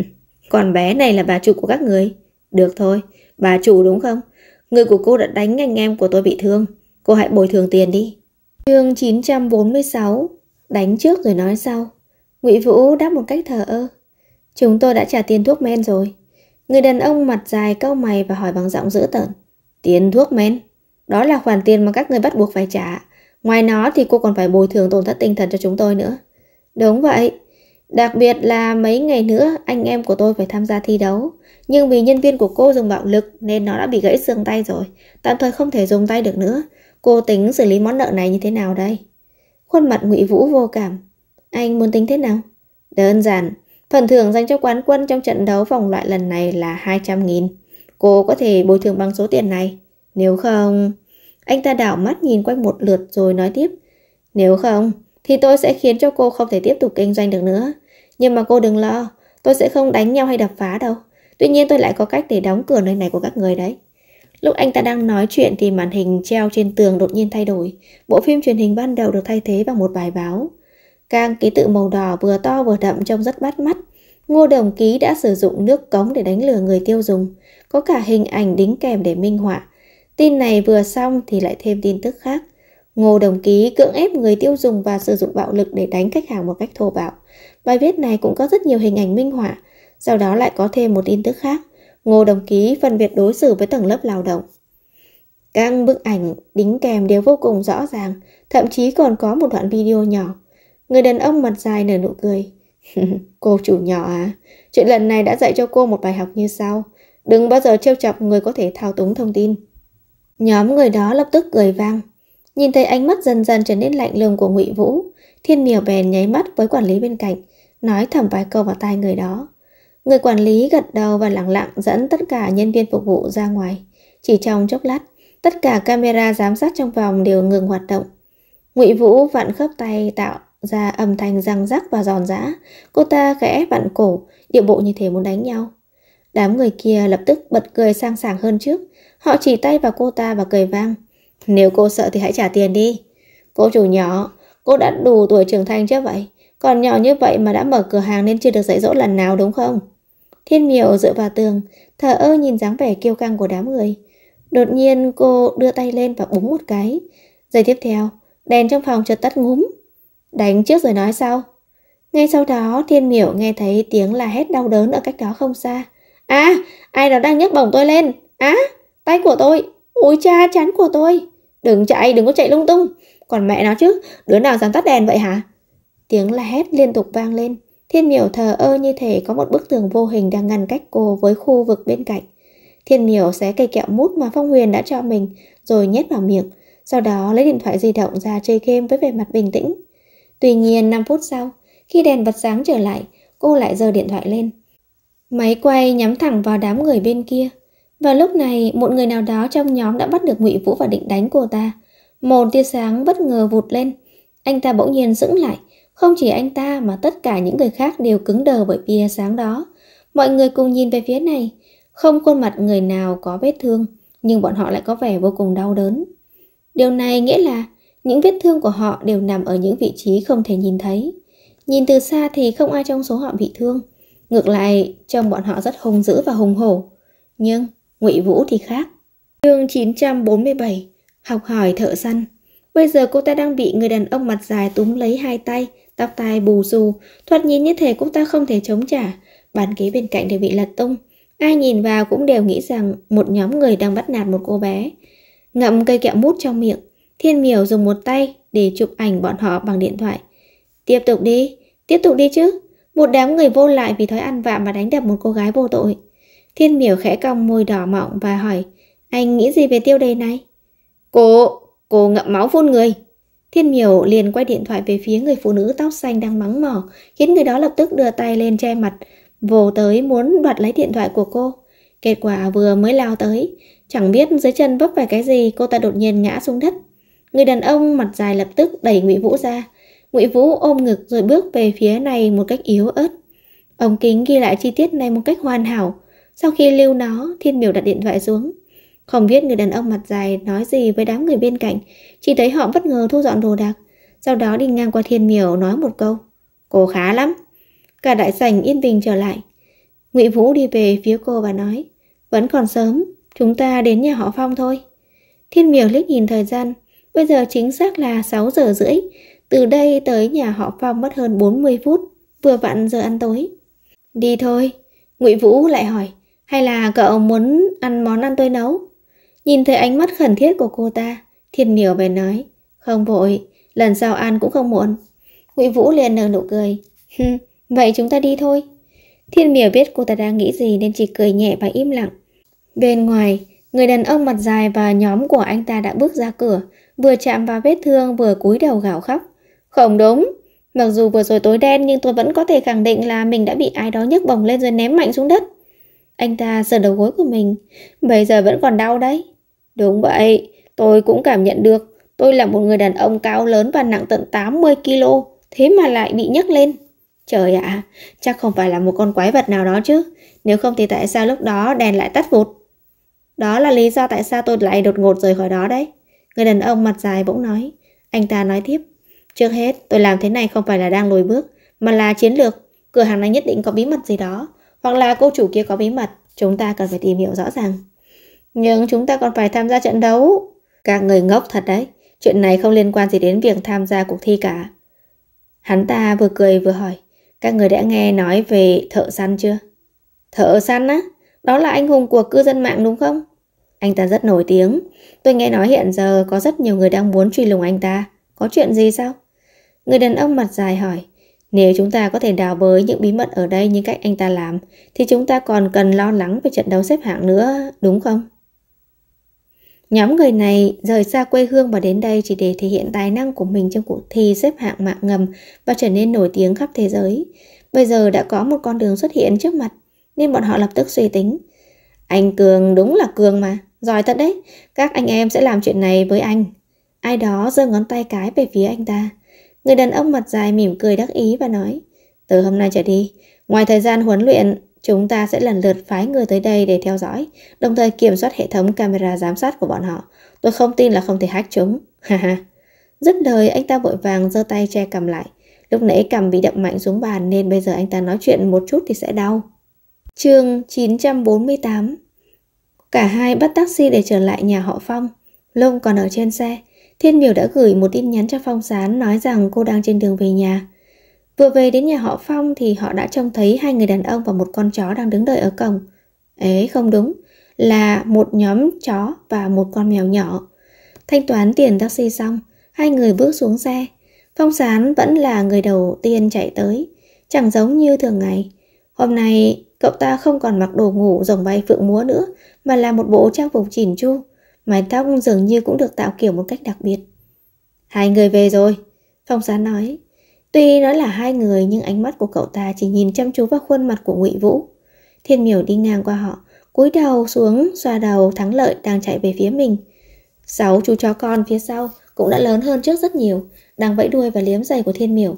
Còn bé này là bà chủ của các người. Được thôi, bà chủ đúng không? Người của cô đã đánh anh em của tôi bị thương. Cô hãy bồi thường tiền đi. Chương 946 Đánh trước rồi nói sau. Ngụy Vũ đáp một cách thờ ơ. Chúng tôi đã trả tiền thuốc men rồi. Người đàn ông mặt dài cau mày và hỏi bằng giọng dữ tợn. Tiền thuốc men. Đó là khoản tiền mà các người bắt buộc phải trả. Ngoài nó thì cô còn phải bồi thường tổn thất tinh thần cho chúng tôi nữa. Đúng vậy. Đặc biệt là mấy ngày nữa anh em của tôi phải tham gia thi đấu. Nhưng vì nhân viên của cô dùng bạo lực nên nó đã bị gãy xương tay rồi. Tạm thời không thể dùng tay được nữa. Cô tính xử lý món nợ này như thế nào đây? Khuôn mặt ngụy Vũ vô cảm. Anh muốn tính thế nào? Đơn giản, phần thưởng dành cho quán quân trong trận đấu vòng loại lần này là 200.000. Cô có thể bồi thường bằng số tiền này. Nếu không... Anh ta đảo mắt nhìn quanh một lượt rồi nói tiếp. Nếu không, thì tôi sẽ khiến cho cô không thể tiếp tục kinh doanh được nữa. Nhưng mà cô đừng lo, tôi sẽ không đánh nhau hay đập phá đâu. Tuy nhiên tôi lại có cách để đóng cửa nơi này của các người đấy. Lúc anh ta đang nói chuyện thì màn hình treo trên tường đột nhiên thay đổi. Bộ phim truyền hình ban đầu được thay thế bằng một bài báo. Càng ký tự màu đỏ vừa to vừa đậm trông rất bắt mắt. Ngô Đồng Ký đã sử dụng nước cống để đánh lừa người tiêu dùng có cả hình ảnh đính kèm để minh họa. Tin này vừa xong thì lại thêm tin tức khác. Ngô Đồng Ký cưỡng ép người tiêu dùng và sử dụng bạo lực để đánh khách hàng một cách thô bạo. Bài viết này cũng có rất nhiều hình ảnh minh họa, sau đó lại có thêm một tin tức khác. Ngô Đồng Ký phân biệt đối xử với tầng lớp lao động. Các bức ảnh đính kèm đều vô cùng rõ ràng, thậm chí còn có một đoạn video nhỏ. Người đàn ông mặt dài nở nụ cười. (laughs) cô chủ nhỏ à, chuyện lần này đã dạy cho cô một bài học như sau. Đừng bao giờ trêu chọc người có thể thao túng thông tin. Nhóm người đó lập tức cười vang. Nhìn thấy ánh mắt dần dần trở nên lạnh lùng của ngụy Vũ, Thiên Miểu bèn nháy mắt với quản lý bên cạnh, nói thầm vài câu vào tai người đó. Người quản lý gật đầu và lặng lặng dẫn tất cả nhân viên phục vụ ra ngoài. Chỉ trong chốc lát, tất cả camera giám sát trong vòng đều ngừng hoạt động. Ngụy Vũ vặn khớp tay tạo ra âm thanh răng rắc và giòn giã. Cô ta khẽ vặn cổ, điệu bộ như thể muốn đánh nhau. Đám người kia lập tức bật cười sang sảng hơn trước. Họ chỉ tay vào cô ta và cười vang. Nếu cô sợ thì hãy trả tiền đi. Cô chủ nhỏ, cô đã đủ tuổi trưởng thành chứ vậy. Còn nhỏ như vậy mà đã mở cửa hàng nên chưa được dạy dỗ lần nào đúng không? Thiên miểu dựa vào tường, thở ơ nhìn dáng vẻ kiêu căng của đám người. Đột nhiên cô đưa tay lên và búng một cái. Giây tiếp theo, đèn trong phòng chợt tắt ngúm. Đánh trước rồi nói sau. Ngay sau đó, thiên miểu nghe thấy tiếng là hét đau đớn ở cách đó không xa. À, ai đó đang nhấc bổng tôi lên. Á, à, tay của tôi. Úi cha, chán của tôi. Đừng chạy, đừng có chạy lung tung. Còn mẹ nó chứ, đứa nào dám tắt đèn vậy hả? Tiếng la hét liên tục vang lên. Thiên miểu thờ ơ như thể có một bức tường vô hình đang ngăn cách cô với khu vực bên cạnh. Thiên miểu xé cây kẹo mút mà Phong Huyền đã cho mình, rồi nhét vào miệng. Sau đó lấy điện thoại di động ra chơi game với vẻ mặt bình tĩnh. Tuy nhiên 5 phút sau, khi đèn bật sáng trở lại, cô lại giơ điện thoại lên. Máy quay nhắm thẳng vào đám người bên kia. Vào lúc này, một người nào đó trong nhóm đã bắt được Ngụy Vũ và định đánh cô ta. Một tia sáng bất ngờ vụt lên. Anh ta bỗng nhiên dững lại. Không chỉ anh ta mà tất cả những người khác đều cứng đờ bởi tia sáng đó. Mọi người cùng nhìn về phía này. Không khuôn mặt người nào có vết thương, nhưng bọn họ lại có vẻ vô cùng đau đớn. Điều này nghĩa là những vết thương của họ đều nằm ở những vị trí không thể nhìn thấy. Nhìn từ xa thì không ai trong số họ bị thương, Ngược lại, chồng bọn họ rất hung dữ và hùng hổ. Nhưng Ngụy Vũ thì khác. Chương 947, học hỏi thợ săn. Bây giờ cô ta đang bị người đàn ông mặt dài túm lấy hai tay, tóc tai bù xù, thoạt nhìn như thể cô ta không thể chống trả. Bàn ghế bên cạnh đều bị lật tung. Ai nhìn vào cũng đều nghĩ rằng một nhóm người đang bắt nạt một cô bé. Ngậm cây kẹo mút trong miệng, Thiên Miểu dùng một tay để chụp ảnh bọn họ bằng điện thoại. Tiếp tục đi, tiếp tục đi chứ. Một đám người vô lại vì thói ăn vạ mà đánh đập một cô gái vô tội. Thiên miểu khẽ cong môi đỏ mọng và hỏi, anh nghĩ gì về tiêu đề này? Cô, cô ngậm máu phun người. Thiên miểu liền quay điện thoại về phía người phụ nữ tóc xanh đang mắng mỏ, khiến người đó lập tức đưa tay lên che mặt, vồ tới muốn đoạt lấy điện thoại của cô. Kết quả vừa mới lao tới, chẳng biết dưới chân vấp phải cái gì cô ta đột nhiên ngã xuống đất. Người đàn ông mặt dài lập tức đẩy Ngụy Vũ ra, Ngụy Vũ ôm ngực rồi bước về phía này một cách yếu ớt. Ống Kính ghi lại chi tiết này một cách hoàn hảo. Sau khi lưu nó, Thiên Miểu đặt điện thoại xuống. Không biết người đàn ông mặt dài nói gì với đám người bên cạnh, chỉ thấy họ bất ngờ thu dọn đồ đạc. Sau đó đi ngang qua Thiên Miểu nói một câu. Cô khá lắm. Cả đại sảnh yên bình trở lại. Ngụy Vũ đi về phía cô và nói. Vẫn còn sớm, chúng ta đến nhà họ Phong thôi. Thiên Miểu liếc nhìn thời gian, bây giờ chính xác là 6 giờ rưỡi, từ đây tới nhà họ Phong mất hơn 40 phút, vừa vặn giờ ăn tối. Đi thôi, Ngụy Vũ lại hỏi, hay là cậu muốn ăn món ăn tôi nấu? Nhìn thấy ánh mắt khẩn thiết của cô ta, Thiên Miểu bèn nói, không vội, lần sau ăn cũng không muộn. Ngụy Vũ liền nở nụ cười, vậy chúng ta đi thôi. Thiên Miểu biết cô ta đang nghĩ gì nên chỉ cười nhẹ và im lặng. Bên ngoài, người đàn ông mặt dài và nhóm của anh ta đã bước ra cửa, vừa chạm vào vết thương vừa cúi đầu gào khóc. Không đúng. Mặc dù vừa rồi tối đen nhưng tôi vẫn có thể khẳng định là mình đã bị ai đó nhấc bổng lên rồi ném mạnh xuống đất. Anh ta sờ đầu gối của mình. Bây giờ vẫn còn đau đấy. Đúng vậy. Tôi cũng cảm nhận được. Tôi là một người đàn ông cao lớn và nặng tận 80 kg. Thế mà lại bị nhấc lên. Trời ạ, chắc không phải là một con quái vật nào đó chứ. Nếu không thì tại sao lúc đó đèn lại tắt vụt? Đó là lý do tại sao tôi lại đột ngột rời khỏi đó đấy. Người đàn ông mặt dài bỗng nói. Anh ta nói tiếp. Trước hết, tôi làm thế này không phải là đang lùi bước, mà là chiến lược. Cửa hàng này nhất định có bí mật gì đó, hoặc là cô chủ kia có bí mật, chúng ta cần phải tìm hiểu rõ ràng. Nhưng chúng ta còn phải tham gia trận đấu. Các người ngốc thật đấy, chuyện này không liên quan gì đến việc tham gia cuộc thi cả. Hắn ta vừa cười vừa hỏi, các người đã nghe nói về thợ săn chưa? Thợ săn á? Đó là anh hùng của cư dân mạng đúng không? Anh ta rất nổi tiếng. Tôi nghe nói hiện giờ có rất nhiều người đang muốn truy lùng anh ta. Có chuyện gì sao? Người đàn ông mặt dài hỏi. Nếu chúng ta có thể đào bới những bí mật ở đây như cách anh ta làm, thì chúng ta còn cần lo lắng về trận đấu xếp hạng nữa, đúng không? Nhóm người này rời xa quê hương và đến đây chỉ để thể hiện tài năng của mình trong cuộc thi xếp hạng mạng ngầm và trở nên nổi tiếng khắp thế giới. Bây giờ đã có một con đường xuất hiện trước mặt, nên bọn họ lập tức suy tính. Anh Cường đúng là Cường mà, giỏi thật đấy, các anh em sẽ làm chuyện này với anh, Ai đó giơ ngón tay cái về phía anh ta. Người đàn ông mặt dài mỉm cười đắc ý và nói Từ hôm nay trở đi, ngoài thời gian huấn luyện, chúng ta sẽ lần lượt phái người tới đây để theo dõi, đồng thời kiểm soát hệ thống camera giám sát của bọn họ. Tôi không tin là không thể hack chúng. (laughs) Ha ha. Dứt lời, anh ta vội vàng giơ tay che cầm lại. Lúc nãy cầm bị đậm mạnh xuống bàn nên bây giờ anh ta nói chuyện một chút thì sẽ đau. chương 948 Cả hai bắt taxi để trở lại nhà họ Phong. Lông còn ở trên xe, Thiên Miểu đã gửi một tin nhắn cho Phong Sán nói rằng cô đang trên đường về nhà. Vừa về đến nhà họ Phong thì họ đã trông thấy hai người đàn ông và một con chó đang đứng đợi ở cổng. Ế không đúng, là một nhóm chó và một con mèo nhỏ. Thanh toán tiền taxi xong, hai người bước xuống xe. Phong Sán vẫn là người đầu tiên chạy tới, chẳng giống như thường ngày. Hôm nay cậu ta không còn mặc đồ ngủ rồng bay phượng múa nữa, mà là một bộ trang phục chỉn chu, mái tóc dường như cũng được tạo kiểu một cách đặc biệt. Hai người về rồi, Phong Sán nói. Tuy nói là hai người nhưng ánh mắt của cậu ta chỉ nhìn chăm chú vào khuôn mặt của Ngụy Vũ. Thiên Miểu đi ngang qua họ, cúi đầu xuống xoa đầu thắng lợi đang chạy về phía mình. Sáu chú chó con phía sau cũng đã lớn hơn trước rất nhiều, đang vẫy đuôi và liếm giày của Thiên Miểu.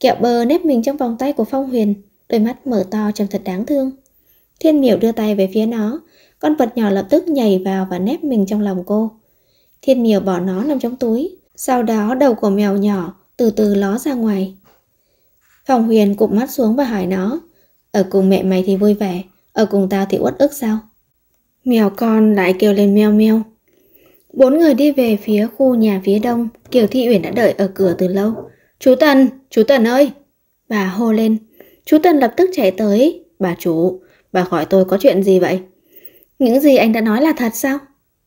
Kẹo bờ nếp mình trong vòng tay của Phong Huyền, đôi mắt mở to trông thật đáng thương. Thiên Miểu đưa tay về phía nó, con vật nhỏ lập tức nhảy vào và nép mình trong lòng cô. Thiên miều bỏ nó nằm trong túi. Sau đó đầu của mèo nhỏ từ từ ló ra ngoài. Phòng huyền cụp mắt xuống và hỏi nó. Ở cùng mẹ mày thì vui vẻ, ở cùng tao thì uất ức sao? Mèo con lại kêu lên meo meo. Bốn người đi về phía khu nhà phía đông, Kiều Thị Uyển đã đợi ở cửa từ lâu. Chú Tần, chú Tần ơi! Bà hô lên. Chú Tần lập tức chạy tới. Bà chủ, bà hỏi tôi có chuyện gì vậy? Những gì anh đã nói là thật sao?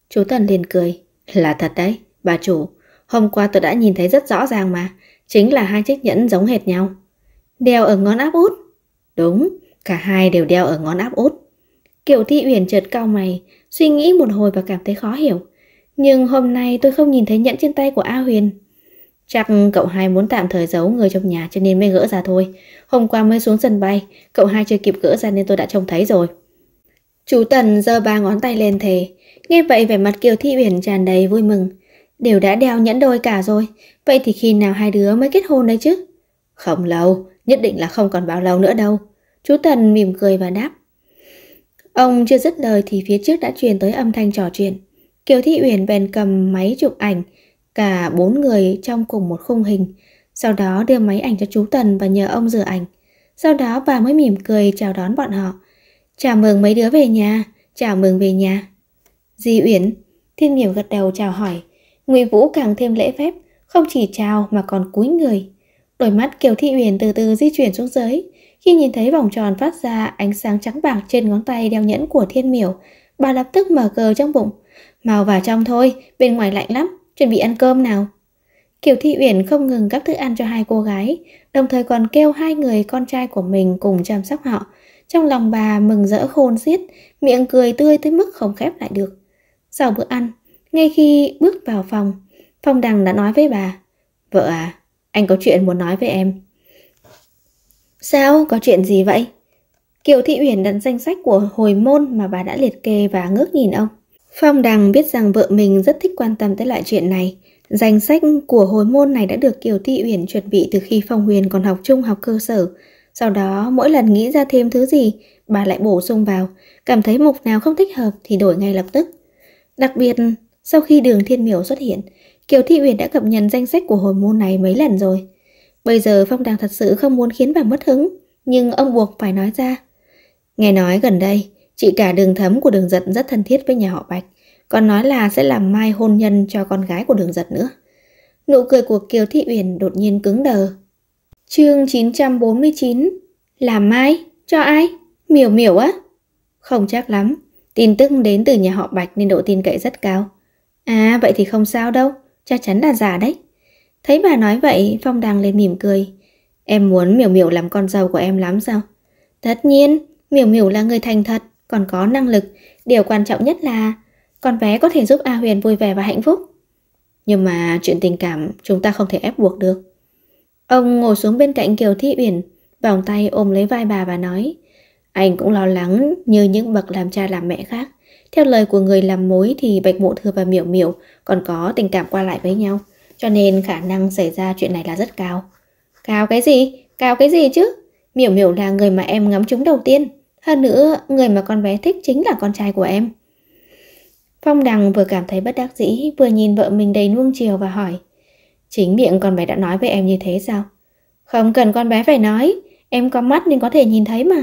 Chú Tần liền cười. Là thật đấy, bà chủ. Hôm qua tôi đã nhìn thấy rất rõ ràng mà. Chính là hai chiếc nhẫn giống hệt nhau. Đeo ở ngón áp út. Đúng, cả hai đều đeo ở ngón áp út. Kiều Thi Uyển chợt cau mày, suy nghĩ một hồi và cảm thấy khó hiểu. Nhưng hôm nay tôi không nhìn thấy nhẫn trên tay của A Huyền. Chắc cậu hai muốn tạm thời giấu người trong nhà cho nên mới gỡ ra thôi. Hôm qua mới xuống sân bay, cậu hai chưa kịp gỡ ra nên tôi đã trông thấy rồi. Chú Tần giơ ba ngón tay lên thề. Nghe vậy vẻ mặt Kiều Thị Uyển tràn đầy vui mừng. Đều đã đeo nhẫn đôi cả rồi, vậy thì khi nào hai đứa mới kết hôn đấy chứ? Không lâu, nhất định là không còn bao lâu nữa đâu. Chú Tần mỉm cười và đáp. Ông chưa dứt lời thì phía trước đã truyền tới âm thanh trò chuyện. Kiều Thị Uyển bèn cầm máy chụp ảnh, cả bốn người trong cùng một khung hình. Sau đó đưa máy ảnh cho chú Tần và nhờ ông rửa ảnh. Sau đó bà mới mỉm cười chào đón bọn họ. Chào mừng mấy đứa về nhà, chào mừng về nhà. Di Uyển, Thiên Miểu gật đầu chào hỏi. Ngụy Vũ càng thêm lễ phép, không chỉ chào mà còn cúi người. Đôi mắt Kiều Thị Uyển từ từ di chuyển xuống dưới, khi nhìn thấy vòng tròn phát ra ánh sáng trắng bạc trên ngón tay đeo nhẫn của Thiên Miểu, bà lập tức mở cờ trong bụng. Mau vào trong thôi, bên ngoài lạnh lắm, chuẩn bị ăn cơm nào. Kiều Thị Uyển không ngừng gắp thức ăn cho hai cô gái, đồng thời còn kêu hai người con trai của mình cùng chăm sóc họ, trong lòng bà mừng rỡ khôn xiết, miệng cười tươi tới mức không khép lại được. Sau bữa ăn, ngay khi bước vào phòng, Phong Đằng đã nói với bà. Vợ à, anh có chuyện muốn nói với em. Sao, có chuyện gì vậy? Kiều Thị Uyển đặt danh sách của hồi môn mà bà đã liệt kê và ngước nhìn ông. Phong Đằng biết rằng vợ mình rất thích quan tâm tới loại chuyện này. Danh sách của hồi môn này đã được Kiều Thị Uyển chuẩn bị từ khi Phong Huyền còn học trung học cơ sở. Sau đó mỗi lần nghĩ ra thêm thứ gì, bà lại bổ sung vào, cảm thấy mục nào không thích hợp thì đổi ngay lập tức. Đặc biệt, sau khi đường thiên miểu xuất hiện, Kiều Thị Uyển đã cập nhật danh sách của hồi môn này mấy lần rồi. Bây giờ Phong Đàng thật sự không muốn khiến bà mất hứng, nhưng ông buộc phải nói ra. Nghe nói gần đây, chị cả đường thấm của đường giật rất thân thiết với nhà họ Bạch, còn nói là sẽ làm mai hôn nhân cho con gái của đường giật nữa. Nụ cười của Kiều Thị Uyển đột nhiên cứng đờ, Chương 949 Làm ai? Cho ai? Miểu miểu á? Không chắc lắm. Tin tức đến từ nhà họ Bạch nên độ tin cậy rất cao. À vậy thì không sao đâu. Chắc chắn là giả đấy. Thấy bà nói vậy Phong đang lên mỉm cười. Em muốn miểu miểu làm con dâu của em lắm sao? Tất nhiên, miểu miểu là người thành thật, còn có năng lực. Điều quan trọng nhất là con bé có thể giúp A Huyền vui vẻ và hạnh phúc. Nhưng mà chuyện tình cảm chúng ta không thể ép buộc được. Ông ngồi xuống bên cạnh Kiều Thị Uyển, vòng tay ôm lấy vai bà và nói, anh cũng lo lắng như những bậc làm cha làm mẹ khác. Theo lời của người làm mối thì Bạch Mộ Thừa và Miểu Miểu còn có tình cảm qua lại với nhau, cho nên khả năng xảy ra chuyện này là rất cao. Cao cái gì? Cao cái gì chứ? Miểu Miểu là người mà em ngắm chúng đầu tiên. Hơn nữa, người mà con bé thích chính là con trai của em. Phong Đằng vừa cảm thấy bất đắc dĩ, vừa nhìn vợ mình đầy nuông chiều và hỏi. Chính miệng con bé đã nói với em như thế sao? Không cần con bé phải nói, em có mắt nên có thể nhìn thấy mà.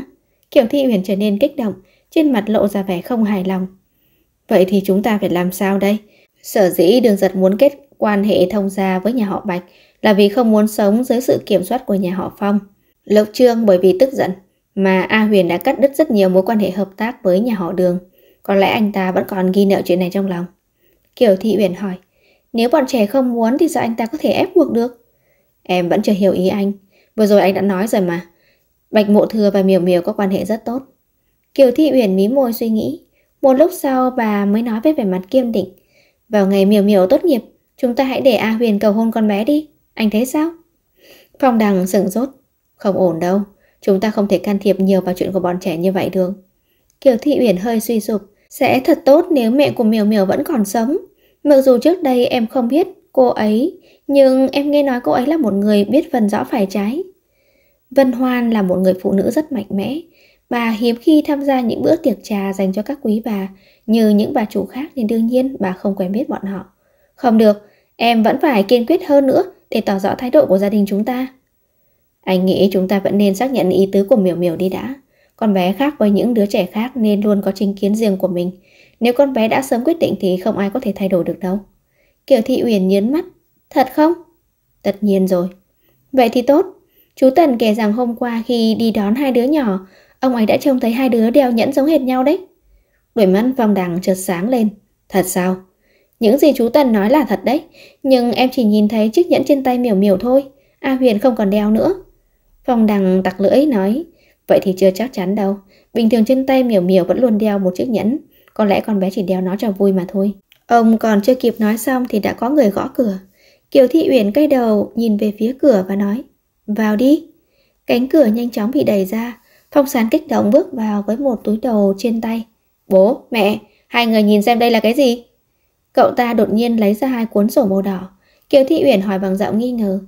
kiều thị Huyền trở nên kích động, trên mặt lộ ra vẻ không hài lòng. Vậy thì chúng ta phải làm sao đây? Sở dĩ đường giật muốn kết quan hệ thông gia với nhà họ Bạch là vì không muốn sống dưới sự kiểm soát của nhà họ Phong. Lộc Trương bởi vì tức giận mà A Huyền đã cắt đứt rất nhiều mối quan hệ hợp tác với nhà họ Đường. Có lẽ anh ta vẫn còn ghi nợ chuyện này trong lòng. Kiều Thị Huyền hỏi. Nếu bọn trẻ không muốn thì sao anh ta có thể ép buộc được? Em vẫn chưa hiểu ý anh. Vừa rồi anh đã nói rồi mà. Bạch Mộ Thừa và Miều Miều có quan hệ rất tốt. Kiều thị Uyển mí môi suy nghĩ. Một lúc sau bà mới nói với vẻ mặt kiêm định. Vào ngày Miều Miều tốt nghiệp, chúng ta hãy để A Huyền cầu hôn con bé đi. Anh thấy sao? Phong Đằng sửng rốt. Không ổn đâu. Chúng ta không thể can thiệp nhiều vào chuyện của bọn trẻ như vậy được. Kiều Thị Uyển hơi suy sụp. Sẽ thật tốt nếu mẹ của Miều Miều vẫn còn sống. Mặc dù trước đây em không biết cô ấy, nhưng em nghe nói cô ấy là một người biết phần rõ phải trái. Vân Hoan là một người phụ nữ rất mạnh mẽ. Bà hiếm khi tham gia những bữa tiệc trà dành cho các quý bà, như những bà chủ khác nên đương nhiên bà không quen biết bọn họ. Không được, em vẫn phải kiên quyết hơn nữa để tỏ rõ thái độ của gia đình chúng ta. Anh nghĩ chúng ta vẫn nên xác nhận ý tứ của Miểu Miểu đi đã. Con bé khác với những đứa trẻ khác nên luôn có chính kiến riêng của mình. Nếu con bé đã sớm quyết định thì không ai có thể thay đổi được đâu. Kiều Thị Uyển nhớn mắt. Thật không? Tất nhiên rồi. Vậy thì tốt. Chú Tần kể rằng hôm qua khi đi đón hai đứa nhỏ, ông ấy đã trông thấy hai đứa đeo nhẫn giống hệt nhau đấy. Đôi mắt vòng đằng chợt sáng lên. Thật sao? Những gì chú Tần nói là thật đấy, nhưng em chỉ nhìn thấy chiếc nhẫn trên tay miểu miểu thôi. A Huyền không còn đeo nữa. Phong đằng tặc lưỡi nói, vậy thì chưa chắc chắn đâu. Bình thường trên tay miểu miểu vẫn luôn đeo một chiếc nhẫn. Có lẽ con bé chỉ đeo nó cho vui mà thôi. Ông còn chưa kịp nói xong thì đã có người gõ cửa. Kiều Thị Uyển cây đầu nhìn về phía cửa và nói Vào đi. Cánh cửa nhanh chóng bị đẩy ra. Phong sán kích động bước vào với một túi đầu trên tay. Bố, mẹ, hai người nhìn xem đây là cái gì? Cậu ta đột nhiên lấy ra hai cuốn sổ màu đỏ. Kiều Thị Uyển hỏi bằng giọng nghi ngờ.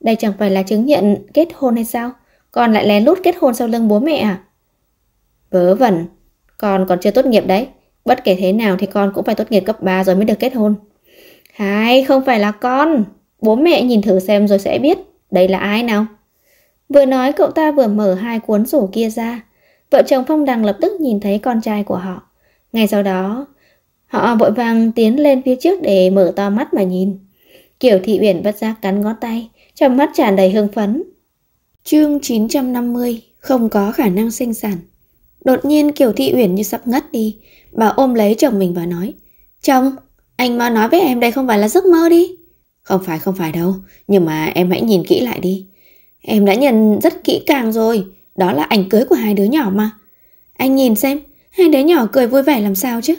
Đây chẳng phải là chứng nhận kết hôn hay sao? Con lại lén lút kết hôn sau lưng bố mẹ à? Vớ vẩn, con còn chưa tốt nghiệp đấy. Bất kể thế nào thì con cũng phải tốt nghiệp cấp 3 rồi mới được kết hôn. Hai, không phải là con. Bố mẹ nhìn thử xem rồi sẽ biết. Đây là ai nào? Vừa nói cậu ta vừa mở hai cuốn sổ kia ra. Vợ chồng Phong Đằng lập tức nhìn thấy con trai của họ. Ngay sau đó, họ vội vàng tiến lên phía trước để mở to mắt mà nhìn. Kiểu thị uyển bất giác cắn ngón tay, trong mắt tràn đầy hưng phấn. Chương 950, không có khả năng sinh sản. Đột nhiên kiểu Thị Uyển như sắp ngất đi, bà ôm lấy chồng mình và nói, Chồng, anh mau nói với em đây không phải là giấc mơ đi. Không phải không phải đâu, nhưng mà em hãy nhìn kỹ lại đi. Em đã nhận rất kỹ càng rồi, đó là ảnh cưới của hai đứa nhỏ mà. Anh nhìn xem, hai đứa nhỏ cười vui vẻ làm sao chứ.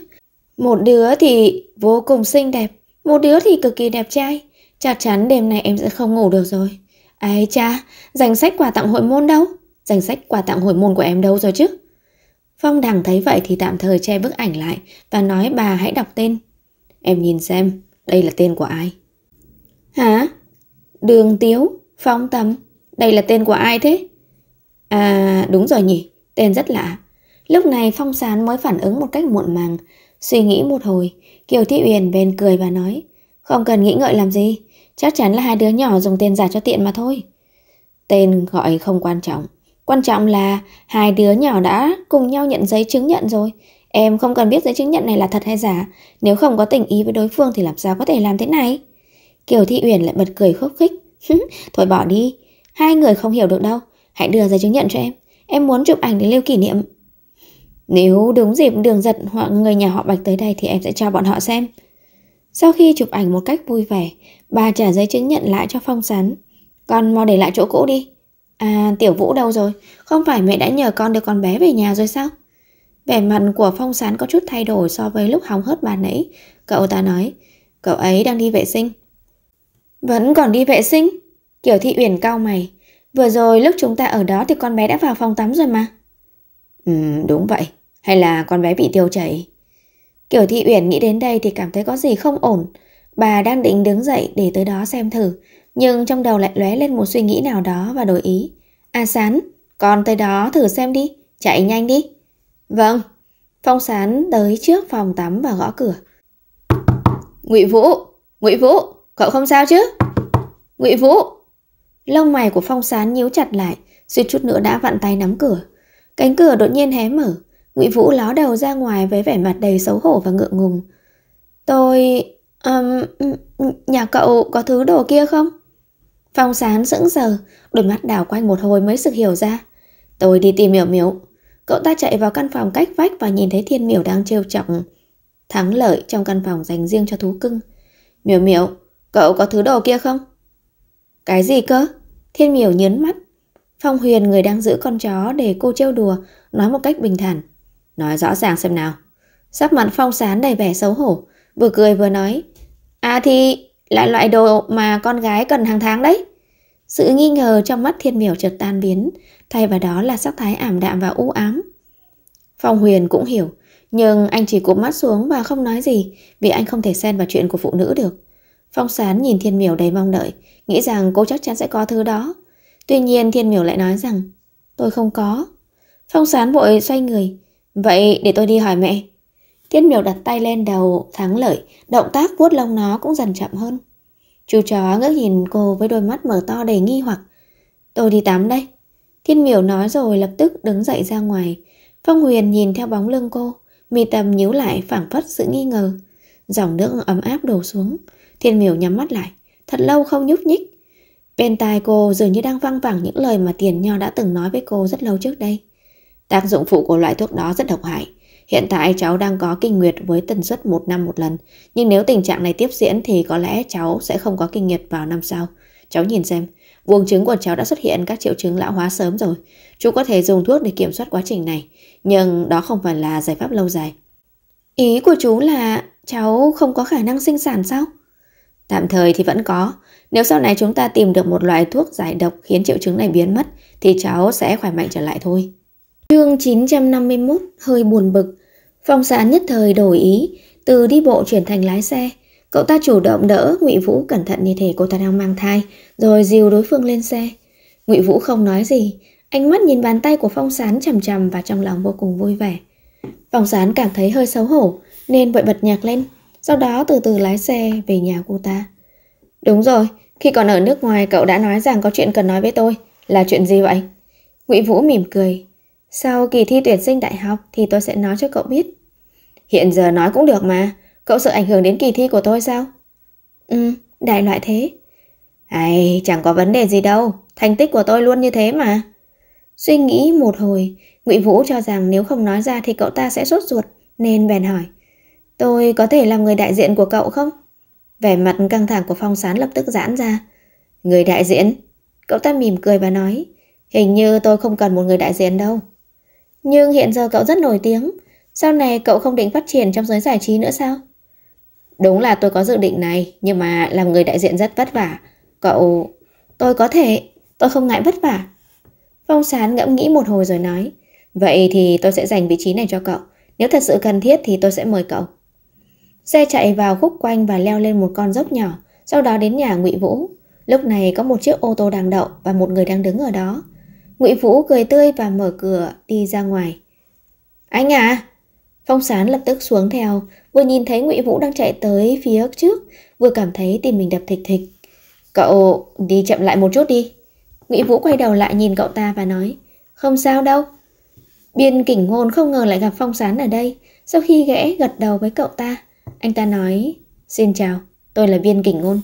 Một đứa thì vô cùng xinh đẹp, một đứa thì cực kỳ đẹp trai. Chắc chắn đêm nay em sẽ không ngủ được rồi. ai cha, danh sách quà tặng hội môn đâu? Danh sách quà tặng hội môn của em đâu rồi chứ? Phong Đằng thấy vậy thì tạm thời che bức ảnh lại và nói bà hãy đọc tên. Em nhìn xem, đây là tên của ai? Hả? Đường Tiếu, Phong Tầm, đây là tên của ai thế? À, đúng rồi nhỉ, tên rất lạ. Lúc này Phong Sán mới phản ứng một cách muộn màng. Suy nghĩ một hồi, Kiều Thị Uyển bèn cười và nói, không cần nghĩ ngợi làm gì, chắc chắn là hai đứa nhỏ dùng tên giả cho tiện mà thôi. Tên gọi không quan trọng, Quan trọng là hai đứa nhỏ đã cùng nhau nhận giấy chứng nhận rồi. Em không cần biết giấy chứng nhận này là thật hay giả. Nếu không có tình ý với đối phương thì làm sao có thể làm thế này? Kiều Thị Uyển lại bật cười khúc khích. (laughs) Thôi bỏ đi. Hai người không hiểu được đâu. Hãy đưa giấy chứng nhận cho em. Em muốn chụp ảnh để lưu kỷ niệm. Nếu đúng dịp đường giật hoặc người nhà họ Bạch tới đây thì em sẽ cho bọn họ xem. Sau khi chụp ảnh một cách vui vẻ, bà trả giấy chứng nhận lại cho Phong Sán. còn mau để lại chỗ cũ đi. À tiểu vũ đâu rồi Không phải mẹ đã nhờ con đưa con bé về nhà rồi sao Vẻ mặt của phong sán có chút thay đổi so với lúc hóng hớt bà nãy Cậu ta nói Cậu ấy đang đi vệ sinh Vẫn còn đi vệ sinh Kiểu thị uyển cao mày Vừa rồi lúc chúng ta ở đó thì con bé đã vào phòng tắm rồi mà Ừ đúng vậy Hay là con bé bị tiêu chảy Kiểu thị uyển nghĩ đến đây thì cảm thấy có gì không ổn Bà đang định đứng dậy để tới đó xem thử nhưng trong đầu lại lóe lên một suy nghĩ nào đó và đổi ý. A à, Sán, con tới đó thử xem đi, chạy nhanh đi. Vâng. Phong Sán tới trước phòng tắm và gõ cửa. Ngụy Vũ, Ngụy Vũ, cậu không sao chứ? Ngụy Vũ. Lông mày của Phong Sán nhíu chặt lại, suýt chút nữa đã vặn tay nắm cửa. Cánh cửa đột nhiên hé mở, Ngụy Vũ ló đầu ra ngoài với vẻ mặt đầy xấu hổ và ngượng ngùng. Tôi... Um, nhà cậu có thứ đồ kia không? Phong sán sững sờ, đôi mắt đảo quanh một hồi mới sực hiểu ra. Tôi đi tìm miểu miểu. Cậu ta chạy vào căn phòng cách vách và nhìn thấy thiên miểu đang trêu chọc. Thắng lợi trong căn phòng dành riêng cho thú cưng. Miểu miểu, cậu có thứ đồ kia không? Cái gì cơ? Thiên miểu nhớn mắt. Phong huyền người đang giữ con chó để cô trêu đùa, nói một cách bình thản. Nói rõ ràng xem nào. Sắp mặt phong sán đầy vẻ xấu hổ, vừa cười vừa nói. À thì lại loại đồ mà con gái cần hàng tháng đấy. Sự nghi ngờ trong mắt thiên miểu chợt tan biến, thay vào đó là sắc thái ảm đạm và u ám. Phong Huyền cũng hiểu, nhưng anh chỉ cụp mắt xuống và không nói gì vì anh không thể xen vào chuyện của phụ nữ được. Phong Sán nhìn Thiên Miểu đầy mong đợi, nghĩ rằng cô chắc chắn sẽ có thứ đó. Tuy nhiên Thiên Miểu lại nói rằng, tôi không có. Phong Sán vội xoay người, vậy để tôi đi hỏi mẹ. Tiết miểu đặt tay lên đầu thắng lợi, động tác vuốt lông nó cũng dần chậm hơn. Chú chó ngước nhìn cô với đôi mắt mở to đầy nghi hoặc. Tôi đi tắm đây. Thiên miểu nói rồi lập tức đứng dậy ra ngoài. Phong Huyền nhìn theo bóng lưng cô, mì tâm nhíu lại phảng phất sự nghi ngờ. Dòng nước ấm áp đổ xuống, thiên miểu nhắm mắt lại, thật lâu không nhúc nhích. Bên tai cô dường như đang văng vẳng những lời mà Tiền Nho đã từng nói với cô rất lâu trước đây. Tác dụng phụ của loại thuốc đó rất độc hại, Hiện tại cháu đang có kinh nguyệt với tần suất một năm một lần, nhưng nếu tình trạng này tiếp diễn thì có lẽ cháu sẽ không có kinh nguyệt vào năm sau. Cháu nhìn xem, vuông trứng của cháu đã xuất hiện các triệu chứng lão hóa sớm rồi. Chú có thể dùng thuốc để kiểm soát quá trình này, nhưng đó không phải là giải pháp lâu dài. Ý của chú là cháu không có khả năng sinh sản sao? Tạm thời thì vẫn có. Nếu sau này chúng ta tìm được một loại thuốc giải độc khiến triệu chứng này biến mất thì cháu sẽ khỏe mạnh trở lại thôi. Chương 951 hơi buồn bực, Phong Sán nhất thời đổi ý, từ đi bộ chuyển thành lái xe. Cậu ta chủ động đỡ Ngụy Vũ cẩn thận như thể cô ta đang mang thai, rồi dìu đối phương lên xe. Ngụy Vũ không nói gì, ánh mắt nhìn bàn tay của Phong Sán chằm chằm và trong lòng vô cùng vui vẻ. Phong Sán cảm thấy hơi xấu hổ, nên vội bật nhạc lên, sau đó từ từ lái xe về nhà cô ta. Đúng rồi, khi còn ở nước ngoài cậu đã nói rằng có chuyện cần nói với tôi, là chuyện gì vậy? Ngụy Vũ mỉm cười, sau kỳ thi tuyển sinh đại học thì tôi sẽ nói cho cậu biết. Hiện giờ nói cũng được mà. Cậu sợ ảnh hưởng đến kỳ thi của tôi sao? Ừ, đại loại thế. Ai, chẳng có vấn đề gì đâu. Thành tích của tôi luôn như thế mà. Suy nghĩ một hồi, Ngụy Vũ cho rằng nếu không nói ra thì cậu ta sẽ sốt ruột, nên bèn hỏi. Tôi có thể làm người đại diện của cậu không? Vẻ mặt căng thẳng của phong sán lập tức giãn ra. Người đại diện? Cậu ta mỉm cười và nói. Hình như tôi không cần một người đại diện đâu. Nhưng hiện giờ cậu rất nổi tiếng, sau này cậu không định phát triển trong giới giải trí nữa sao? Đúng là tôi có dự định này, nhưng mà làm người đại diện rất vất vả. Cậu... Tôi có thể, tôi không ngại vất vả. Phong sán ngẫm nghĩ một hồi rồi nói. Vậy thì tôi sẽ dành vị trí này cho cậu. Nếu thật sự cần thiết thì tôi sẽ mời cậu. Xe chạy vào khúc quanh và leo lên một con dốc nhỏ, sau đó đến nhà Ngụy Vũ. Lúc này có một chiếc ô tô đang đậu và một người đang đứng ở đó. Ngụy Vũ cười tươi và mở cửa đi ra ngoài. Anh à! Phong sán lập tức xuống theo, vừa nhìn thấy Ngụy Vũ đang chạy tới phía trước, vừa cảm thấy tim mình đập thịch thịch. Cậu đi chậm lại một chút đi. Ngụy Vũ quay đầu lại nhìn cậu ta và nói, không sao đâu. Biên kỉnh ngôn không ngờ lại gặp Phong sán ở đây, sau khi ghé gật đầu với cậu ta, anh ta nói, xin chào, tôi là Biên kỉnh ngôn.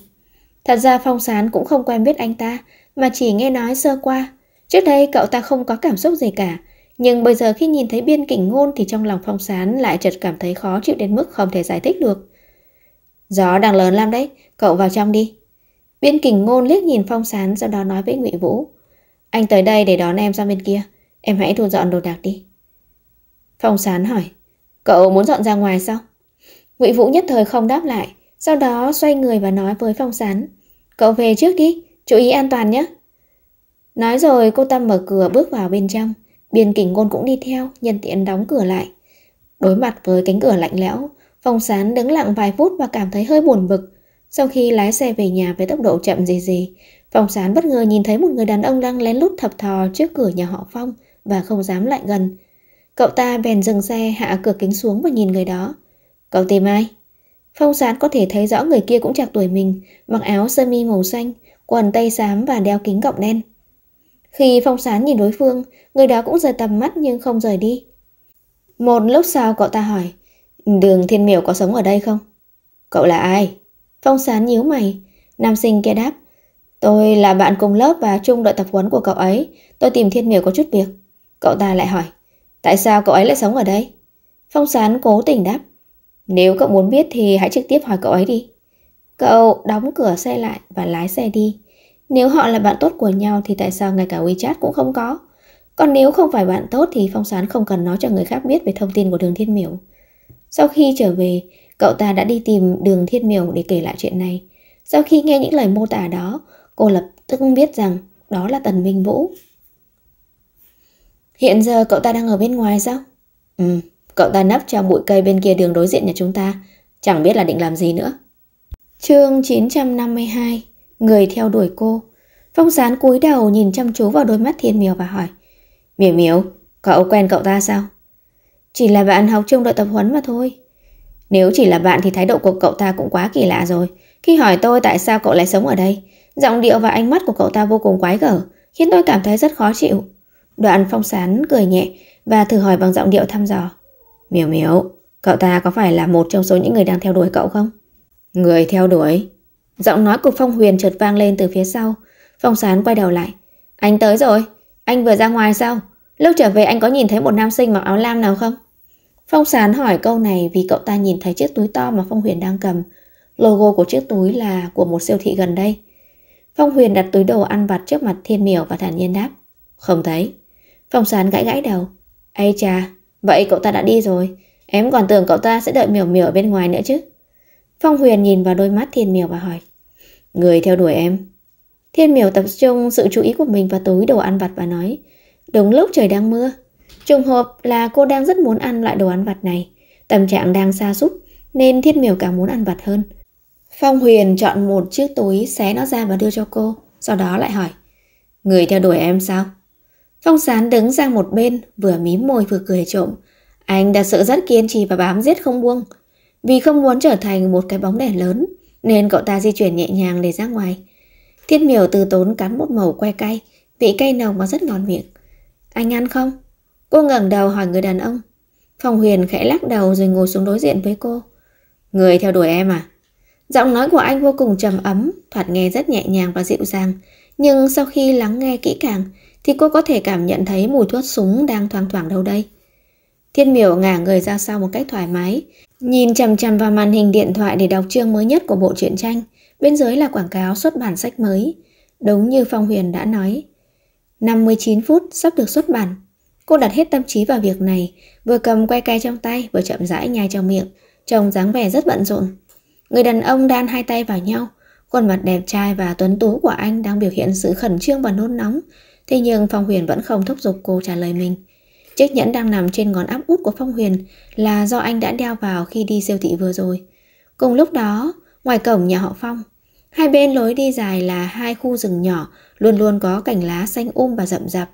Thật ra Phong sán cũng không quen biết anh ta, mà chỉ nghe nói sơ qua Trước đây cậu ta không có cảm xúc gì cả, nhưng bây giờ khi nhìn thấy biên kỉnh ngôn thì trong lòng phong sán lại chợt cảm thấy khó chịu đến mức không thể giải thích được. Gió đang lớn lắm đấy, cậu vào trong đi. Biên kỉnh ngôn liếc nhìn phong sán sau đó nói với ngụy Vũ. Anh tới đây để đón em ra bên kia, em hãy thu dọn đồ đạc đi. Phong sán hỏi, cậu muốn dọn ra ngoài sao? ngụy Vũ nhất thời không đáp lại, sau đó xoay người và nói với phong sán. Cậu về trước đi, chú ý an toàn nhé. Nói rồi cô ta mở cửa bước vào bên trong. Biên kình ngôn cũng đi theo, nhân tiện đóng cửa lại. Đối mặt với cánh cửa lạnh lẽo, Phong Sán đứng lặng vài phút và cảm thấy hơi buồn bực. Sau khi lái xe về nhà với tốc độ chậm gì gì, Phong Sán bất ngờ nhìn thấy một người đàn ông đang lén lút thập thò trước cửa nhà họ Phong và không dám lại gần. Cậu ta bèn dừng xe hạ cửa kính xuống và nhìn người đó. Cậu tìm ai? Phong Sán có thể thấy rõ người kia cũng chạc tuổi mình, mặc áo sơ mi màu xanh, quần tây xám và đeo kính gọng đen. Khi phong sán nhìn đối phương, người đó cũng rời tầm mắt nhưng không rời đi. Một lúc sau cậu ta hỏi, đường thiên miểu có sống ở đây không? Cậu là ai? Phong sán nhíu mày, nam sinh kia đáp, tôi là bạn cùng lớp và chung đội tập huấn của cậu ấy, tôi tìm thiên miểu có chút việc. Cậu ta lại hỏi, tại sao cậu ấy lại sống ở đây? Phong sán cố tình đáp, nếu cậu muốn biết thì hãy trực tiếp hỏi cậu ấy đi. Cậu đóng cửa xe lại và lái xe đi. Nếu họ là bạn tốt của nhau thì tại sao ngay cả WeChat cũng không có? Còn nếu không phải bạn tốt thì Phong Sán không cần nói cho người khác biết về thông tin của đường Thiên Miểu. Sau khi trở về, cậu ta đã đi tìm đường Thiên Miểu để kể lại chuyện này. Sau khi nghe những lời mô tả đó, cô lập tức biết rằng đó là Tần Minh Vũ. Hiện giờ cậu ta đang ở bên ngoài sao? Ừ, cậu ta nấp trong bụi cây bên kia đường đối diện nhà chúng ta. Chẳng biết là định làm gì nữa. chương 952 Người theo đuổi cô. Phong sán cúi đầu nhìn chăm chú vào đôi mắt thiên miều và hỏi. Miểu miểu, cậu quen cậu ta sao? Chỉ là bạn học chung đội tập huấn mà thôi. Nếu chỉ là bạn thì thái độ của cậu ta cũng quá kỳ lạ rồi. Khi hỏi tôi tại sao cậu lại sống ở đây, giọng điệu và ánh mắt của cậu ta vô cùng quái gở, khiến tôi cảm thấy rất khó chịu. Đoạn phong sán cười nhẹ và thử hỏi bằng giọng điệu thăm dò. Miểu miểu, cậu ta có phải là một trong số những người đang theo đuổi cậu không? Người theo đuổi? Giọng nói của Phong Huyền chợt vang lên từ phía sau. Phong Sán quay đầu lại. Anh tới rồi. Anh vừa ra ngoài sao? Lúc trở về anh có nhìn thấy một nam sinh mặc áo lam nào không? Phong Sán hỏi câu này vì cậu ta nhìn thấy chiếc túi to mà Phong Huyền đang cầm. Logo của chiếc túi là của một siêu thị gần đây. Phong Huyền đặt túi đồ ăn vặt trước mặt Thiên Miểu và thản nhiên đáp. Không thấy. Phong Sán gãi gãi đầu. Ây cha vậy cậu ta đã đi rồi. Em còn tưởng cậu ta sẽ đợi Miểu Miểu ở bên ngoài nữa chứ. Phong Huyền nhìn vào đôi mắt Thiên Miểu và hỏi. Người theo đuổi em. Thiên miểu tập trung sự chú ý của mình vào túi đồ ăn vặt và nói. Đúng lúc trời đang mưa. Trùng hợp là cô đang rất muốn ăn loại đồ ăn vặt này. Tâm trạng đang xa xúc nên thiên miểu càng muốn ăn vặt hơn. Phong Huyền chọn một chiếc túi xé nó ra và đưa cho cô. Sau đó lại hỏi. Người theo đuổi em sao? Phong sán đứng sang một bên, vừa mím môi vừa cười trộm. Anh đã sợ rất kiên trì và bám giết không buông. Vì không muốn trở thành một cái bóng đèn lớn, nên cậu ta di chuyển nhẹ nhàng để ra ngoài. Thiết miểu từ tốn cắn một mẩu que cay, vị cay nồng mà rất ngon miệng. Anh ăn không? Cô ngẩng đầu hỏi người đàn ông. Phòng huyền khẽ lắc đầu rồi ngồi xuống đối diện với cô. Người theo đuổi em à? Giọng nói của anh vô cùng trầm ấm, thoạt nghe rất nhẹ nhàng và dịu dàng. Nhưng sau khi lắng nghe kỹ càng, thì cô có thể cảm nhận thấy mùi thuốc súng đang thoang thoảng đâu đây. Thiên miểu ngả người ra sau một cách thoải mái, nhìn chằm chằm vào màn hình điện thoại để đọc chương mới nhất của bộ truyện tranh. Bên dưới là quảng cáo xuất bản sách mới. Đúng như Phong Huyền đã nói, 59 phút sắp được xuất bản. Cô đặt hết tâm trí vào việc này, vừa cầm que cây trong tay vừa chậm rãi nhai trong miệng, trông dáng vẻ rất bận rộn. Người đàn ông đan hai tay vào nhau, khuôn mặt đẹp trai và tuấn tú của anh đang biểu hiện sự khẩn trương và nôn nóng, thế nhưng Phong Huyền vẫn không thúc giục cô trả lời mình. Chiếc nhẫn đang nằm trên ngón áp út của Phong Huyền là do anh đã đeo vào khi đi siêu thị vừa rồi. Cùng lúc đó, ngoài cổng nhà họ Phong, hai bên lối đi dài là hai khu rừng nhỏ, luôn luôn có cành lá xanh um và rậm rạp.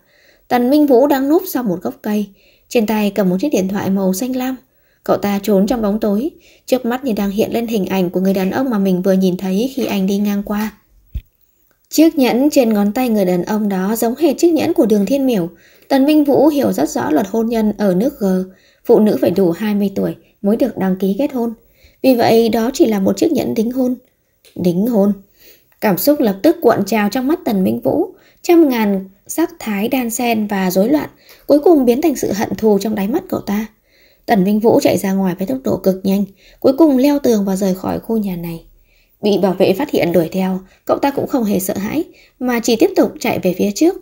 Tần Minh Vũ đang núp sau một gốc cây, trên tay cầm một chiếc điện thoại màu xanh lam. Cậu ta trốn trong bóng tối, trước mắt như đang hiện lên hình ảnh của người đàn ông mà mình vừa nhìn thấy khi anh đi ngang qua. Chiếc nhẫn trên ngón tay người đàn ông đó giống hệt chiếc nhẫn của đường thiên miểu, Tần Minh Vũ hiểu rất rõ luật hôn nhân ở nước G, phụ nữ phải đủ 20 tuổi mới được đăng ký kết hôn. Vì vậy đó chỉ là một chiếc nhẫn đính hôn. Đính hôn. Cảm xúc lập tức cuộn trào trong mắt Tần Minh Vũ, trăm ngàn sắc thái đan xen và rối loạn, cuối cùng biến thành sự hận thù trong đáy mắt cậu ta. Tần Minh Vũ chạy ra ngoài với tốc độ cực nhanh, cuối cùng leo tường và rời khỏi khu nhà này. Bị bảo vệ phát hiện đuổi theo, cậu ta cũng không hề sợ hãi, mà chỉ tiếp tục chạy về phía trước.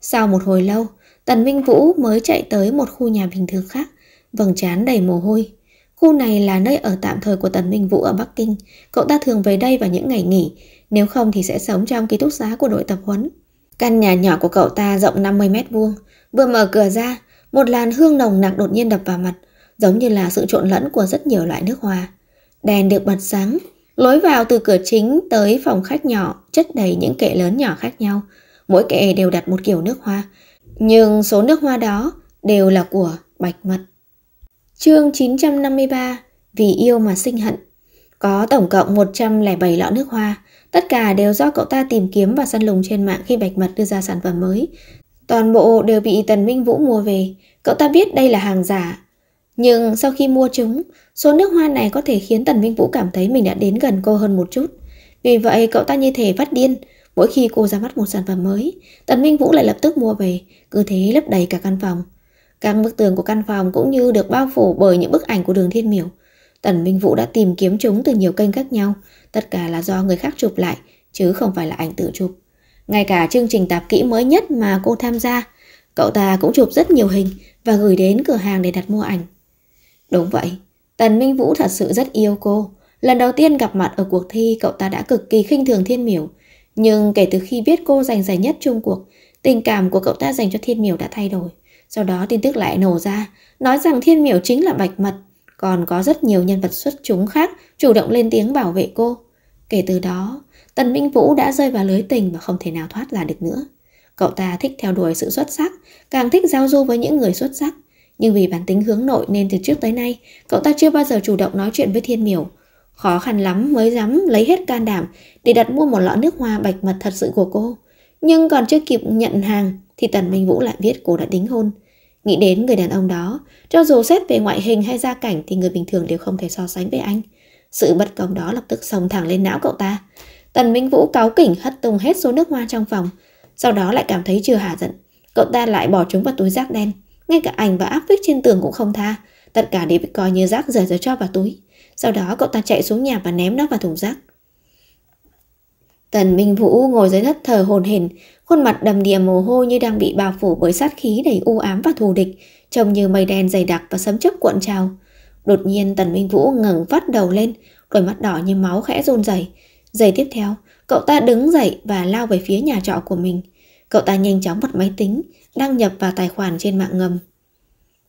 Sau một hồi lâu, Tần Minh Vũ mới chạy tới một khu nhà bình thường khác, vầng trán đầy mồ hôi. Khu này là nơi ở tạm thời của Tần Minh Vũ ở Bắc Kinh. Cậu ta thường về đây vào những ngày nghỉ, nếu không thì sẽ sống trong ký túc xá của đội tập huấn. Căn nhà nhỏ của cậu ta rộng 50 mét vuông. Vừa mở cửa ra, một làn hương nồng nặc đột nhiên đập vào mặt, giống như là sự trộn lẫn của rất nhiều loại nước hoa. Đèn được bật sáng, lối vào từ cửa chính tới phòng khách nhỏ, chất đầy những kệ lớn nhỏ khác nhau. Mỗi kệ đều đặt một kiểu nước hoa, nhưng số nước hoa đó đều là của Bạch Mật. Chương 953 Vì yêu mà sinh hận Có tổng cộng 107 lọ nước hoa, tất cả đều do cậu ta tìm kiếm và săn lùng trên mạng khi Bạch Mật đưa ra sản phẩm mới. Toàn bộ đều bị Tần Minh Vũ mua về, cậu ta biết đây là hàng giả. Nhưng sau khi mua chúng, số nước hoa này có thể khiến Tần Minh Vũ cảm thấy mình đã đến gần cô hơn một chút. Vì vậy cậu ta như thể phát điên, Mỗi khi cô ra mắt một sản phẩm mới, Tần Minh Vũ lại lập tức mua về, cứ thế lấp đầy cả căn phòng. Các bức tường của căn phòng cũng như được bao phủ bởi những bức ảnh của đường thiên miểu. Tần Minh Vũ đã tìm kiếm chúng từ nhiều kênh khác nhau, tất cả là do người khác chụp lại, chứ không phải là ảnh tự chụp. Ngay cả chương trình tạp kỹ mới nhất mà cô tham gia, cậu ta cũng chụp rất nhiều hình và gửi đến cửa hàng để đặt mua ảnh. Đúng vậy, Tần Minh Vũ thật sự rất yêu cô. Lần đầu tiên gặp mặt ở cuộc thi cậu ta đã cực kỳ khinh thường thiên miểu, nhưng kể từ khi biết cô giành giải nhất chung cuộc, tình cảm của cậu ta dành cho Thiên Miểu đã thay đổi. Sau đó tin tức lại nổ ra, nói rằng Thiên Miểu chính là Bạch Mật, còn có rất nhiều nhân vật xuất chúng khác chủ động lên tiếng bảo vệ cô. Kể từ đó, Tần Minh Vũ đã rơi vào lưới tình và không thể nào thoát là được nữa. Cậu ta thích theo đuổi sự xuất sắc, càng thích giao du với những người xuất sắc. Nhưng vì bản tính hướng nội nên từ trước tới nay, cậu ta chưa bao giờ chủ động nói chuyện với Thiên Miểu, Khó khăn lắm mới dám lấy hết can đảm để đặt mua một lọ nước hoa bạch mật thật sự của cô. Nhưng còn chưa kịp nhận hàng thì Tần Minh Vũ lại biết cô đã đính hôn. Nghĩ đến người đàn ông đó, cho dù xét về ngoại hình hay gia cảnh thì người bình thường đều không thể so sánh với anh. Sự bất công đó lập tức xông thẳng lên não cậu ta. Tần Minh Vũ cáu kỉnh hất tung hết số nước hoa trong phòng, sau đó lại cảm thấy chưa hả giận. Cậu ta lại bỏ chúng vào túi rác đen, ngay cả ảnh và áp phích trên tường cũng không tha, tất cả đều bị coi như rác rời rồi cho vào túi. Sau đó cậu ta chạy xuống nhà và ném nó vào thùng rác. Tần Minh Vũ ngồi dưới đất thờ hồn hển, khuôn mặt đầm đìa mồ hôi như đang bị bao phủ bởi sát khí đầy u ám và thù địch, trông như mây đen dày đặc và sấm chớp cuộn trào. Đột nhiên Tần Minh Vũ ngẩng phát đầu lên, đôi mắt đỏ như máu khẽ run rẩy. Giây tiếp theo, cậu ta đứng dậy và lao về phía nhà trọ của mình. Cậu ta nhanh chóng bật máy tính, đăng nhập vào tài khoản trên mạng ngầm.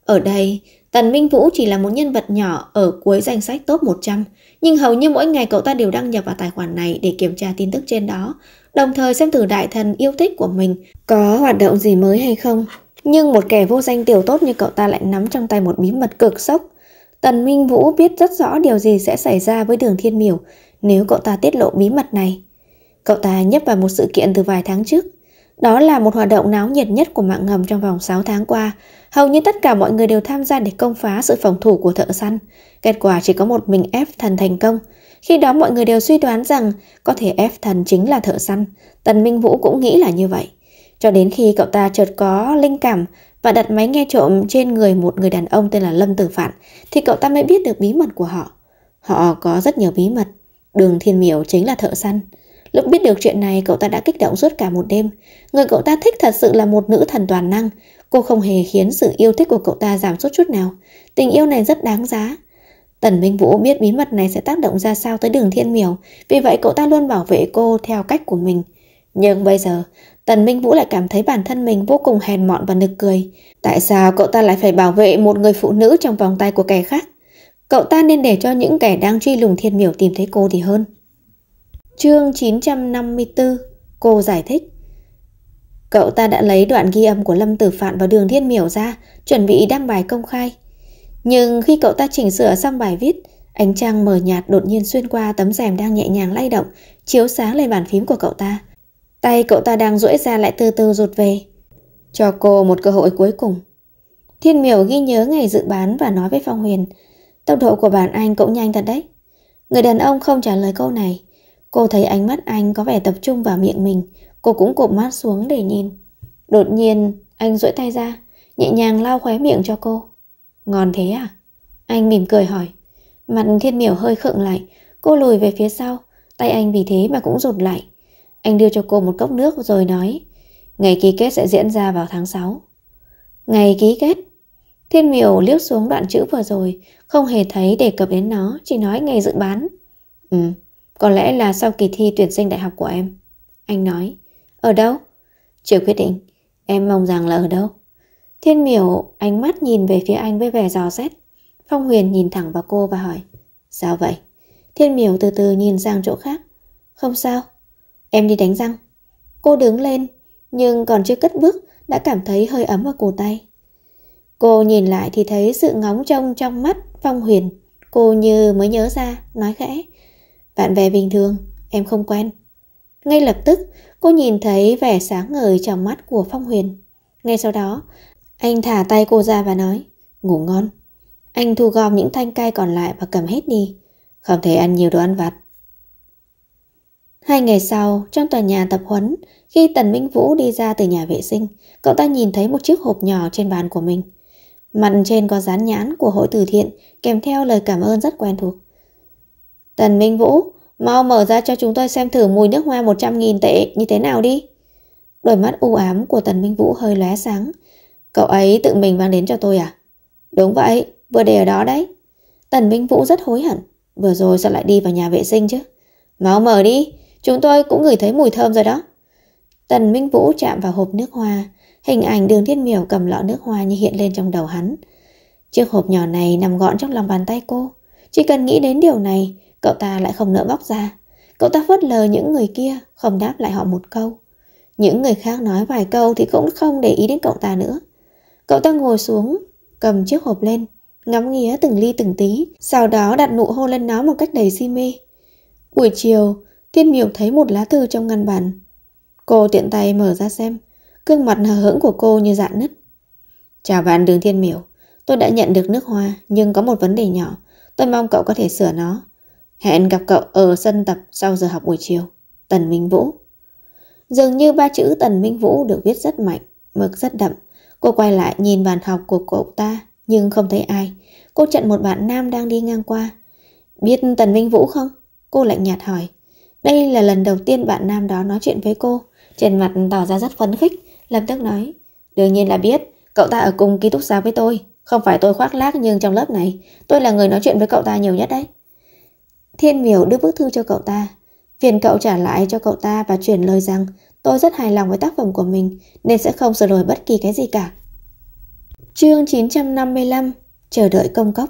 Ở đây, Tần Minh Vũ chỉ là một nhân vật nhỏ ở cuối danh sách top 100, nhưng hầu như mỗi ngày cậu ta đều đăng nhập vào tài khoản này để kiểm tra tin tức trên đó, đồng thời xem thử đại thần yêu thích của mình có hoạt động gì mới hay không. Nhưng một kẻ vô danh tiểu tốt như cậu ta lại nắm trong tay một bí mật cực sốc. Tần Minh Vũ biết rất rõ điều gì sẽ xảy ra với đường thiên miểu nếu cậu ta tiết lộ bí mật này. Cậu ta nhấp vào một sự kiện từ vài tháng trước, đó là một hoạt động náo nhiệt nhất của mạng ngầm trong vòng 6 tháng qua. Hầu như tất cả mọi người đều tham gia để công phá sự phòng thủ của thợ săn. Kết quả chỉ có một mình F thần thành công. Khi đó mọi người đều suy đoán rằng có thể F thần chính là thợ săn. Tần Minh Vũ cũng nghĩ là như vậy. Cho đến khi cậu ta chợt có linh cảm và đặt máy nghe trộm trên người một người đàn ông tên là Lâm Tử Phạn thì cậu ta mới biết được bí mật của họ. Họ có rất nhiều bí mật. Đường Thiên Miểu chính là thợ săn. Lúc biết được chuyện này cậu ta đã kích động suốt cả một đêm Người cậu ta thích thật sự là một nữ thần toàn năng Cô không hề khiến sự yêu thích của cậu ta giảm sút chút nào Tình yêu này rất đáng giá Tần Minh Vũ biết bí mật này sẽ tác động ra sao tới đường thiên miểu Vì vậy cậu ta luôn bảo vệ cô theo cách của mình Nhưng bây giờ Tần Minh Vũ lại cảm thấy bản thân mình vô cùng hèn mọn và nực cười Tại sao cậu ta lại phải bảo vệ một người phụ nữ trong vòng tay của kẻ khác Cậu ta nên để cho những kẻ đang truy lùng thiên miểu tìm thấy cô thì hơn Chương 954, cô giải thích. Cậu ta đã lấy đoạn ghi âm của Lâm Tử Phạn và Đường Thiên Miểu ra, chuẩn bị đăng bài công khai. Nhưng khi cậu ta chỉnh sửa xong bài viết, ánh trăng mờ nhạt đột nhiên xuyên qua tấm rèm đang nhẹ nhàng lay động, chiếu sáng lên bàn phím của cậu ta. Tay cậu ta đang duỗi ra lại từ từ rụt về. Cho cô một cơ hội cuối cùng. Thiên Miểu ghi nhớ ngày dự bán và nói với Phong Huyền, tốc độ của bản anh cũng nhanh thật đấy. Người đàn ông không trả lời câu này, Cô thấy ánh mắt anh có vẻ tập trung vào miệng mình, cô cũng cụp mắt xuống để nhìn. Đột nhiên, anh duỗi tay ra, nhẹ nhàng lau khóe miệng cho cô. Ngon thế à? Anh mỉm cười hỏi. Mặt thiên miểu hơi khựng lại, cô lùi về phía sau, tay anh vì thế mà cũng rụt lại. Anh đưa cho cô một cốc nước rồi nói, ngày ký kết sẽ diễn ra vào tháng 6. Ngày ký kết? Thiên miểu liếc xuống đoạn chữ vừa rồi, không hề thấy đề cập đến nó, chỉ nói ngày dự bán. Ừ. Có lẽ là sau kỳ thi tuyển sinh đại học của em Anh nói Ở đâu? Chưa quyết định Em mong rằng là ở đâu? Thiên miểu ánh mắt nhìn về phía anh với vẻ dò xét Phong Huyền nhìn thẳng vào cô và hỏi Sao vậy? Thiên miểu từ từ nhìn sang chỗ khác Không sao Em đi đánh răng Cô đứng lên Nhưng còn chưa cất bước Đã cảm thấy hơi ấm ở cổ tay Cô nhìn lại thì thấy sự ngóng trông trong mắt Phong Huyền Cô như mới nhớ ra Nói khẽ bạn bè bình thường, em không quen. Ngay lập tức, cô nhìn thấy vẻ sáng ngời trong mắt của Phong Huyền. Ngay sau đó, anh thả tay cô ra và nói, ngủ ngon. Anh thu gom những thanh cay còn lại và cầm hết đi, không thể ăn nhiều đồ ăn vặt. Hai ngày sau, trong tòa nhà tập huấn, khi Tần Minh Vũ đi ra từ nhà vệ sinh, cậu ta nhìn thấy một chiếc hộp nhỏ trên bàn của mình. Mặt trên có dán nhãn của hội từ thiện kèm theo lời cảm ơn rất quen thuộc. Tần Minh Vũ, mau mở ra cho chúng tôi xem thử mùi nước hoa 100.000 tệ như thế nào đi. Đôi mắt u ám của Tần Minh Vũ hơi lóe sáng. Cậu ấy tự mình mang đến cho tôi à? Đúng vậy, vừa để ở đó đấy. Tần Minh Vũ rất hối hận, vừa rồi sao lại đi vào nhà vệ sinh chứ? Mau mở đi, chúng tôi cũng ngửi thấy mùi thơm rồi đó. Tần Minh Vũ chạm vào hộp nước hoa, hình ảnh đường Thiết miểu cầm lọ nước hoa như hiện lên trong đầu hắn. Chiếc hộp nhỏ này nằm gọn trong lòng bàn tay cô. Chỉ cần nghĩ đến điều này, Cậu ta lại không nỡ bóc ra. Cậu ta phớt lờ những người kia, không đáp lại họ một câu. Những người khác nói vài câu thì cũng không để ý đến cậu ta nữa. Cậu ta ngồi xuống, cầm chiếc hộp lên, ngắm nghía từng ly từng tí, sau đó đặt nụ hôn lên nó một cách đầy si mê. Buổi chiều, Thiên Miểu thấy một lá thư trong ngăn bàn. Cô tiện tay mở ra xem, gương mặt hờ hững của cô như dạn nứt. Chào bạn đường Thiên Miểu, tôi đã nhận được nước hoa nhưng có một vấn đề nhỏ, tôi mong cậu có thể sửa nó. Hẹn gặp cậu ở sân tập sau giờ học buổi chiều. Tần Minh Vũ Dường như ba chữ Tần Minh Vũ được viết rất mạnh, mực rất đậm. Cô quay lại nhìn bàn học của cậu ta, nhưng không thấy ai. Cô chặn một bạn nam đang đi ngang qua. Biết Tần Minh Vũ không? Cô lạnh nhạt hỏi. Đây là lần đầu tiên bạn nam đó nói chuyện với cô. Trên mặt tỏ ra rất phấn khích, lập tức nói. Đương nhiên là biết, cậu ta ở cùng ký túc xá với tôi. Không phải tôi khoác lác nhưng trong lớp này, tôi là người nói chuyện với cậu ta nhiều nhất đấy. Thiên Miểu đưa bức thư cho cậu ta. Phiền cậu trả lại cho cậu ta và chuyển lời rằng tôi rất hài lòng với tác phẩm của mình nên sẽ không sửa đổi bất kỳ cái gì cả. Chương 955 Chờ đợi công cốc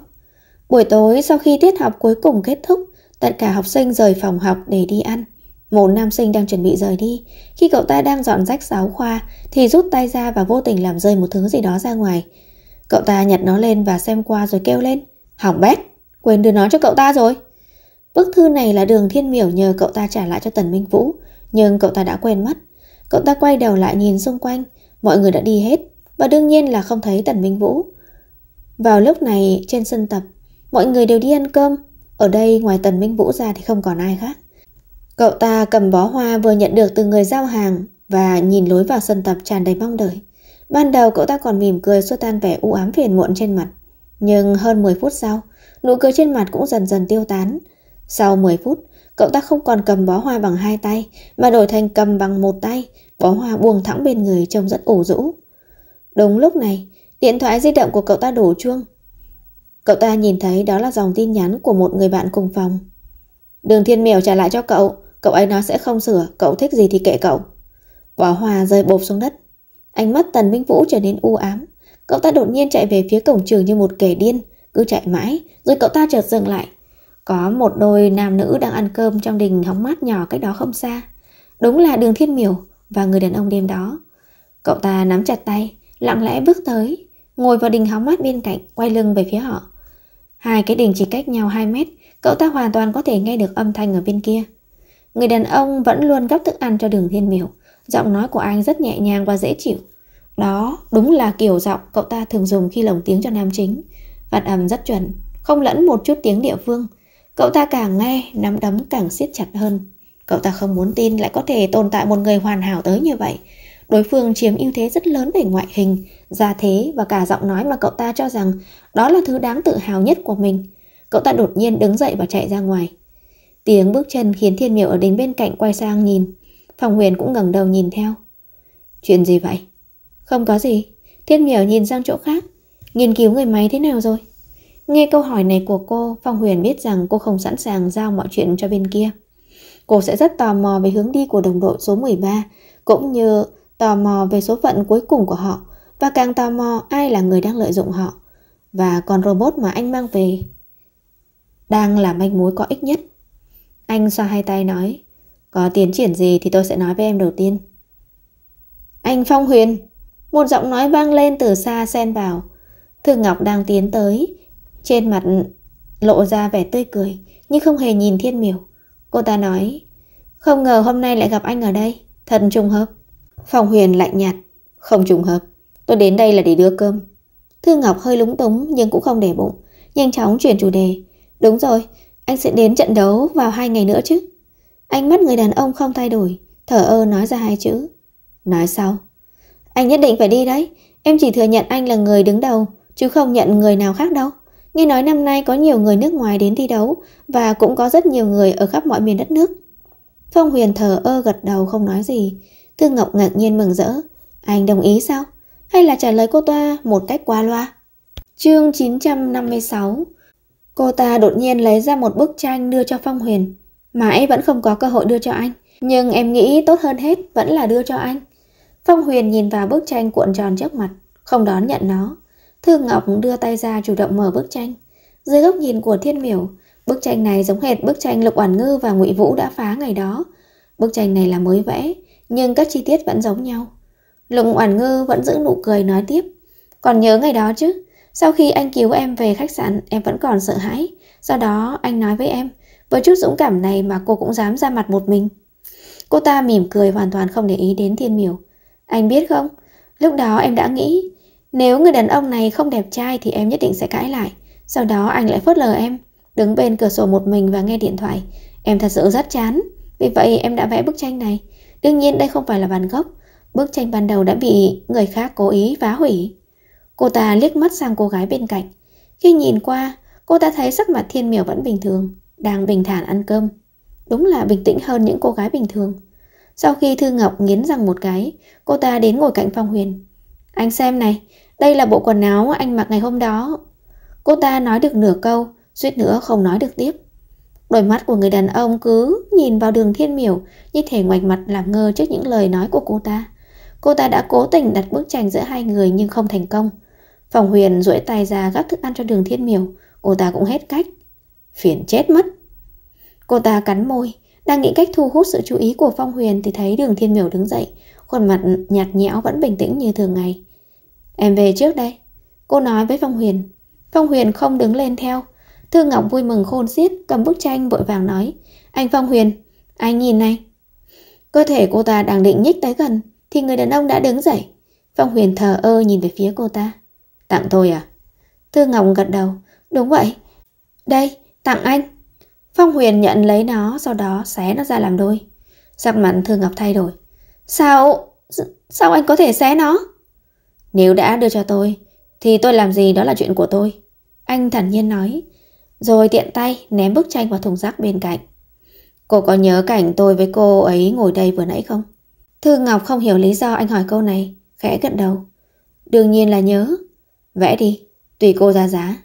Buổi tối sau khi tiết học cuối cùng kết thúc, tất cả học sinh rời phòng học để đi ăn. Một nam sinh đang chuẩn bị rời đi. Khi cậu ta đang dọn rách giáo khoa thì rút tay ra và vô tình làm rơi một thứ gì đó ra ngoài. Cậu ta nhặt nó lên và xem qua rồi kêu lên. Hỏng bét, quên đưa nó cho cậu ta rồi. Bức thư này là đường thiên miểu nhờ cậu ta trả lại cho Tần Minh Vũ, nhưng cậu ta đã quên mất. Cậu ta quay đầu lại nhìn xung quanh, mọi người đã đi hết, và đương nhiên là không thấy Tần Minh Vũ. Vào lúc này, trên sân tập, mọi người đều đi ăn cơm. Ở đây ngoài Tần Minh Vũ ra thì không còn ai khác. Cậu ta cầm bó hoa vừa nhận được từ người giao hàng và nhìn lối vào sân tập tràn đầy mong đợi. Ban đầu cậu ta còn mỉm cười xua tan vẻ u ám phiền muộn trên mặt. Nhưng hơn 10 phút sau, nụ cười trên mặt cũng dần dần tiêu tán. Sau 10 phút, cậu ta không còn cầm bó hoa bằng hai tay, mà đổi thành cầm bằng một tay, bó hoa buông thẳng bên người trông rất ủ rũ. Đúng lúc này, điện thoại di động của cậu ta đổ chuông. Cậu ta nhìn thấy đó là dòng tin nhắn của một người bạn cùng phòng. Đường thiên mèo trả lại cho cậu, cậu ấy nói sẽ không sửa, cậu thích gì thì kệ cậu. Bó hoa rơi bộp xuống đất. Ánh mắt Tần Minh Vũ trở nên u ám. Cậu ta đột nhiên chạy về phía cổng trường như một kẻ điên, cứ chạy mãi, rồi cậu ta chợt dừng lại, có một đôi nam nữ đang ăn cơm trong đình hóng mát nhỏ cách đó không xa. Đúng là đường thiên miểu và người đàn ông đêm đó. Cậu ta nắm chặt tay, lặng lẽ bước tới, ngồi vào đình hóng mát bên cạnh, quay lưng về phía họ. Hai cái đình chỉ cách nhau 2 mét, cậu ta hoàn toàn có thể nghe được âm thanh ở bên kia. Người đàn ông vẫn luôn gấp thức ăn cho đường thiên miểu, giọng nói của anh rất nhẹ nhàng và dễ chịu. Đó đúng là kiểu giọng cậu ta thường dùng khi lồng tiếng cho nam chính. Phát âm rất chuẩn, không lẫn một chút tiếng địa phương – Cậu ta càng nghe, nắm đấm càng siết chặt hơn. Cậu ta không muốn tin lại có thể tồn tại một người hoàn hảo tới như vậy. Đối phương chiếm ưu thế rất lớn về ngoại hình, gia thế và cả giọng nói mà cậu ta cho rằng đó là thứ đáng tự hào nhất của mình. Cậu ta đột nhiên đứng dậy và chạy ra ngoài. Tiếng bước chân khiến Thiên Miểu ở đến bên cạnh quay sang nhìn. Phòng Huyền cũng ngẩng đầu nhìn theo. Chuyện gì vậy? Không có gì. Thiên Miểu nhìn sang chỗ khác. Nghiên cứu người máy thế nào rồi? Nghe câu hỏi này của cô, Phong Huyền biết rằng cô không sẵn sàng giao mọi chuyện cho bên kia. Cô sẽ rất tò mò về hướng đi của đồng đội số 13, cũng như tò mò về số phận cuối cùng của họ, và càng tò mò ai là người đang lợi dụng họ. Và con robot mà anh mang về đang là manh mối có ích nhất. Anh xoa hai tay nói, có tiến triển gì thì tôi sẽ nói với em đầu tiên. Anh Phong Huyền, một giọng nói vang lên từ xa xen vào. Thư Ngọc đang tiến tới, trên mặt lộ ra vẻ tươi cười Nhưng không hề nhìn thiên miểu Cô ta nói Không ngờ hôm nay lại gặp anh ở đây Thật trùng hợp Phòng huyền lạnh nhạt Không trùng hợp Tôi đến đây là để đưa cơm Thư Ngọc hơi lúng túng nhưng cũng không để bụng Nhanh chóng chuyển chủ đề Đúng rồi Anh sẽ đến trận đấu vào hai ngày nữa chứ Ánh mắt người đàn ông không thay đổi Thở ơ nói ra hai chữ Nói sau Anh nhất định phải đi đấy Em chỉ thừa nhận anh là người đứng đầu Chứ không nhận người nào khác đâu Nghe nói năm nay có nhiều người nước ngoài đến thi đấu và cũng có rất nhiều người ở khắp mọi miền đất nước. Phong Huyền thờ ơ gật đầu không nói gì. Tư Ngọc ngạc nhiên mừng rỡ. Anh đồng ý sao? Hay là trả lời cô ta một cách qua loa? Chương 956 Cô ta đột nhiên lấy ra một bức tranh đưa cho Phong Huyền. Mãi vẫn không có cơ hội đưa cho anh. Nhưng em nghĩ tốt hơn hết vẫn là đưa cho anh. Phong Huyền nhìn vào bức tranh cuộn tròn trước mặt, không đón nhận nó. Thương Ngọc đưa tay ra chủ động mở bức tranh. Dưới góc nhìn của Thiên Miểu, bức tranh này giống hệt bức tranh Lục Oản Ngư và Ngụy Vũ đã phá ngày đó. Bức tranh này là mới vẽ, nhưng các chi tiết vẫn giống nhau. Lục Oản Ngư vẫn giữ nụ cười nói tiếp. Còn nhớ ngày đó chứ? Sau khi anh cứu em về khách sạn, em vẫn còn sợ hãi. Do đó anh nói với em, với chút dũng cảm này mà cô cũng dám ra mặt một mình. Cô ta mỉm cười hoàn toàn không để ý đến Thiên Miểu. Anh biết không, lúc đó em đã nghĩ nếu người đàn ông này không đẹp trai thì em nhất định sẽ cãi lại. Sau đó anh lại phớt lờ em, đứng bên cửa sổ một mình và nghe điện thoại. Em thật sự rất chán, vì vậy em đã vẽ bức tranh này. Đương nhiên đây không phải là bản gốc. Bức tranh ban đầu đã bị người khác cố ý phá hủy. Cô ta liếc mắt sang cô gái bên cạnh. Khi nhìn qua, cô ta thấy sắc mặt thiên miểu vẫn bình thường, đang bình thản ăn cơm. Đúng là bình tĩnh hơn những cô gái bình thường. Sau khi Thư Ngọc nghiến răng một cái, cô ta đến ngồi cạnh Phong Huyền. Anh xem này, đây là bộ quần áo anh mặc ngày hôm đó. Cô ta nói được nửa câu, suýt nữa không nói được tiếp. Đôi mắt của người đàn ông cứ nhìn vào đường thiên miểu như thể ngoảnh mặt làm ngơ trước những lời nói của cô ta. Cô ta đã cố tình đặt bức tranh giữa hai người nhưng không thành công. Phòng huyền duỗi tay ra gắp thức ăn cho đường thiên miểu, cô ta cũng hết cách. Phiền chết mất. Cô ta cắn môi, đang nghĩ cách thu hút sự chú ý của Phong Huyền thì thấy đường thiên miểu đứng dậy. Khuôn mặt nhạt nhẽo vẫn bình tĩnh như thường ngày Em về trước đây Cô nói với Phong Huyền Phong Huyền không đứng lên theo Thư Ngọc vui mừng khôn xiết cầm bức tranh vội vàng nói Anh Phong Huyền Anh nhìn này Cơ thể cô ta đang định nhích tới gần Thì người đàn ông đã đứng dậy Phong Huyền thờ ơ nhìn về phía cô ta Tặng tôi à Thư Ngọc gật đầu Đúng vậy Đây tặng anh Phong Huyền nhận lấy nó Sau đó xé nó ra làm đôi Sắc mặt Thư Ngọc thay đổi Sao... sao anh có thể xé nó? Nếu đã đưa cho tôi, thì tôi làm gì đó là chuyện của tôi. Anh thản nhiên nói, rồi tiện tay ném bức tranh vào thùng rác bên cạnh. Cô có nhớ cảnh tôi với cô ấy ngồi đây vừa nãy không? Thư Ngọc không hiểu lý do anh hỏi câu này, khẽ gật đầu. Đương nhiên là nhớ. Vẽ đi, tùy cô ra giá.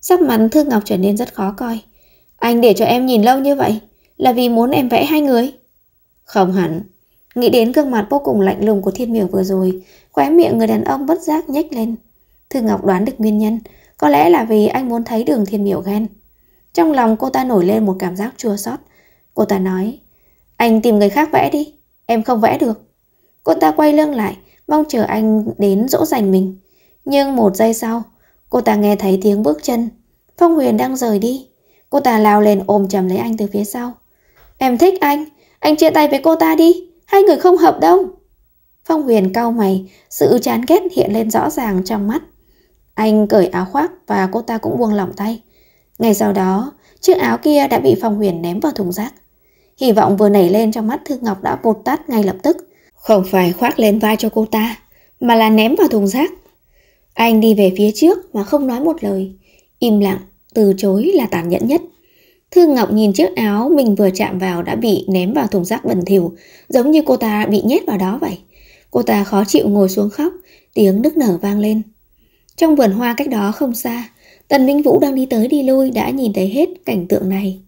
Sắc mặt Thư Ngọc trở nên rất khó coi. Anh để cho em nhìn lâu như vậy là vì muốn em vẽ hai người. Không hẳn, Nghĩ đến gương mặt vô cùng lạnh lùng của thiên miểu vừa rồi, khóe miệng người đàn ông bất giác nhếch lên. Thư Ngọc đoán được nguyên nhân, có lẽ là vì anh muốn thấy đường thiên miểu ghen. Trong lòng cô ta nổi lên một cảm giác chua xót. Cô ta nói, anh tìm người khác vẽ đi, em không vẽ được. Cô ta quay lưng lại, mong chờ anh đến dỗ dành mình. Nhưng một giây sau, cô ta nghe thấy tiếng bước chân. Phong Huyền đang rời đi. Cô ta lao lên ôm chầm lấy anh từ phía sau. Em thích anh, anh chia tay với cô ta đi hai người không hợp đâu. Phong Huyền cau mày, sự chán ghét hiện lên rõ ràng trong mắt. Anh cởi áo khoác và cô ta cũng buông lỏng tay. Ngay sau đó, chiếc áo kia đã bị Phong Huyền ném vào thùng rác. Hy vọng vừa nảy lên trong mắt Thư Ngọc đã vụt tắt ngay lập tức. Không phải khoác lên vai cho cô ta, mà là ném vào thùng rác. Anh đi về phía trước mà không nói một lời. Im lặng, từ chối là tàn nhẫn nhất. Thương Ngọc nhìn chiếc áo mình vừa chạm vào đã bị ném vào thùng rác bẩn thỉu, giống như cô ta bị nhét vào đó vậy. Cô ta khó chịu ngồi xuống khóc, tiếng nức nở vang lên. Trong vườn hoa cách đó không xa, Tần Minh Vũ đang đi tới đi lui đã nhìn thấy hết cảnh tượng này.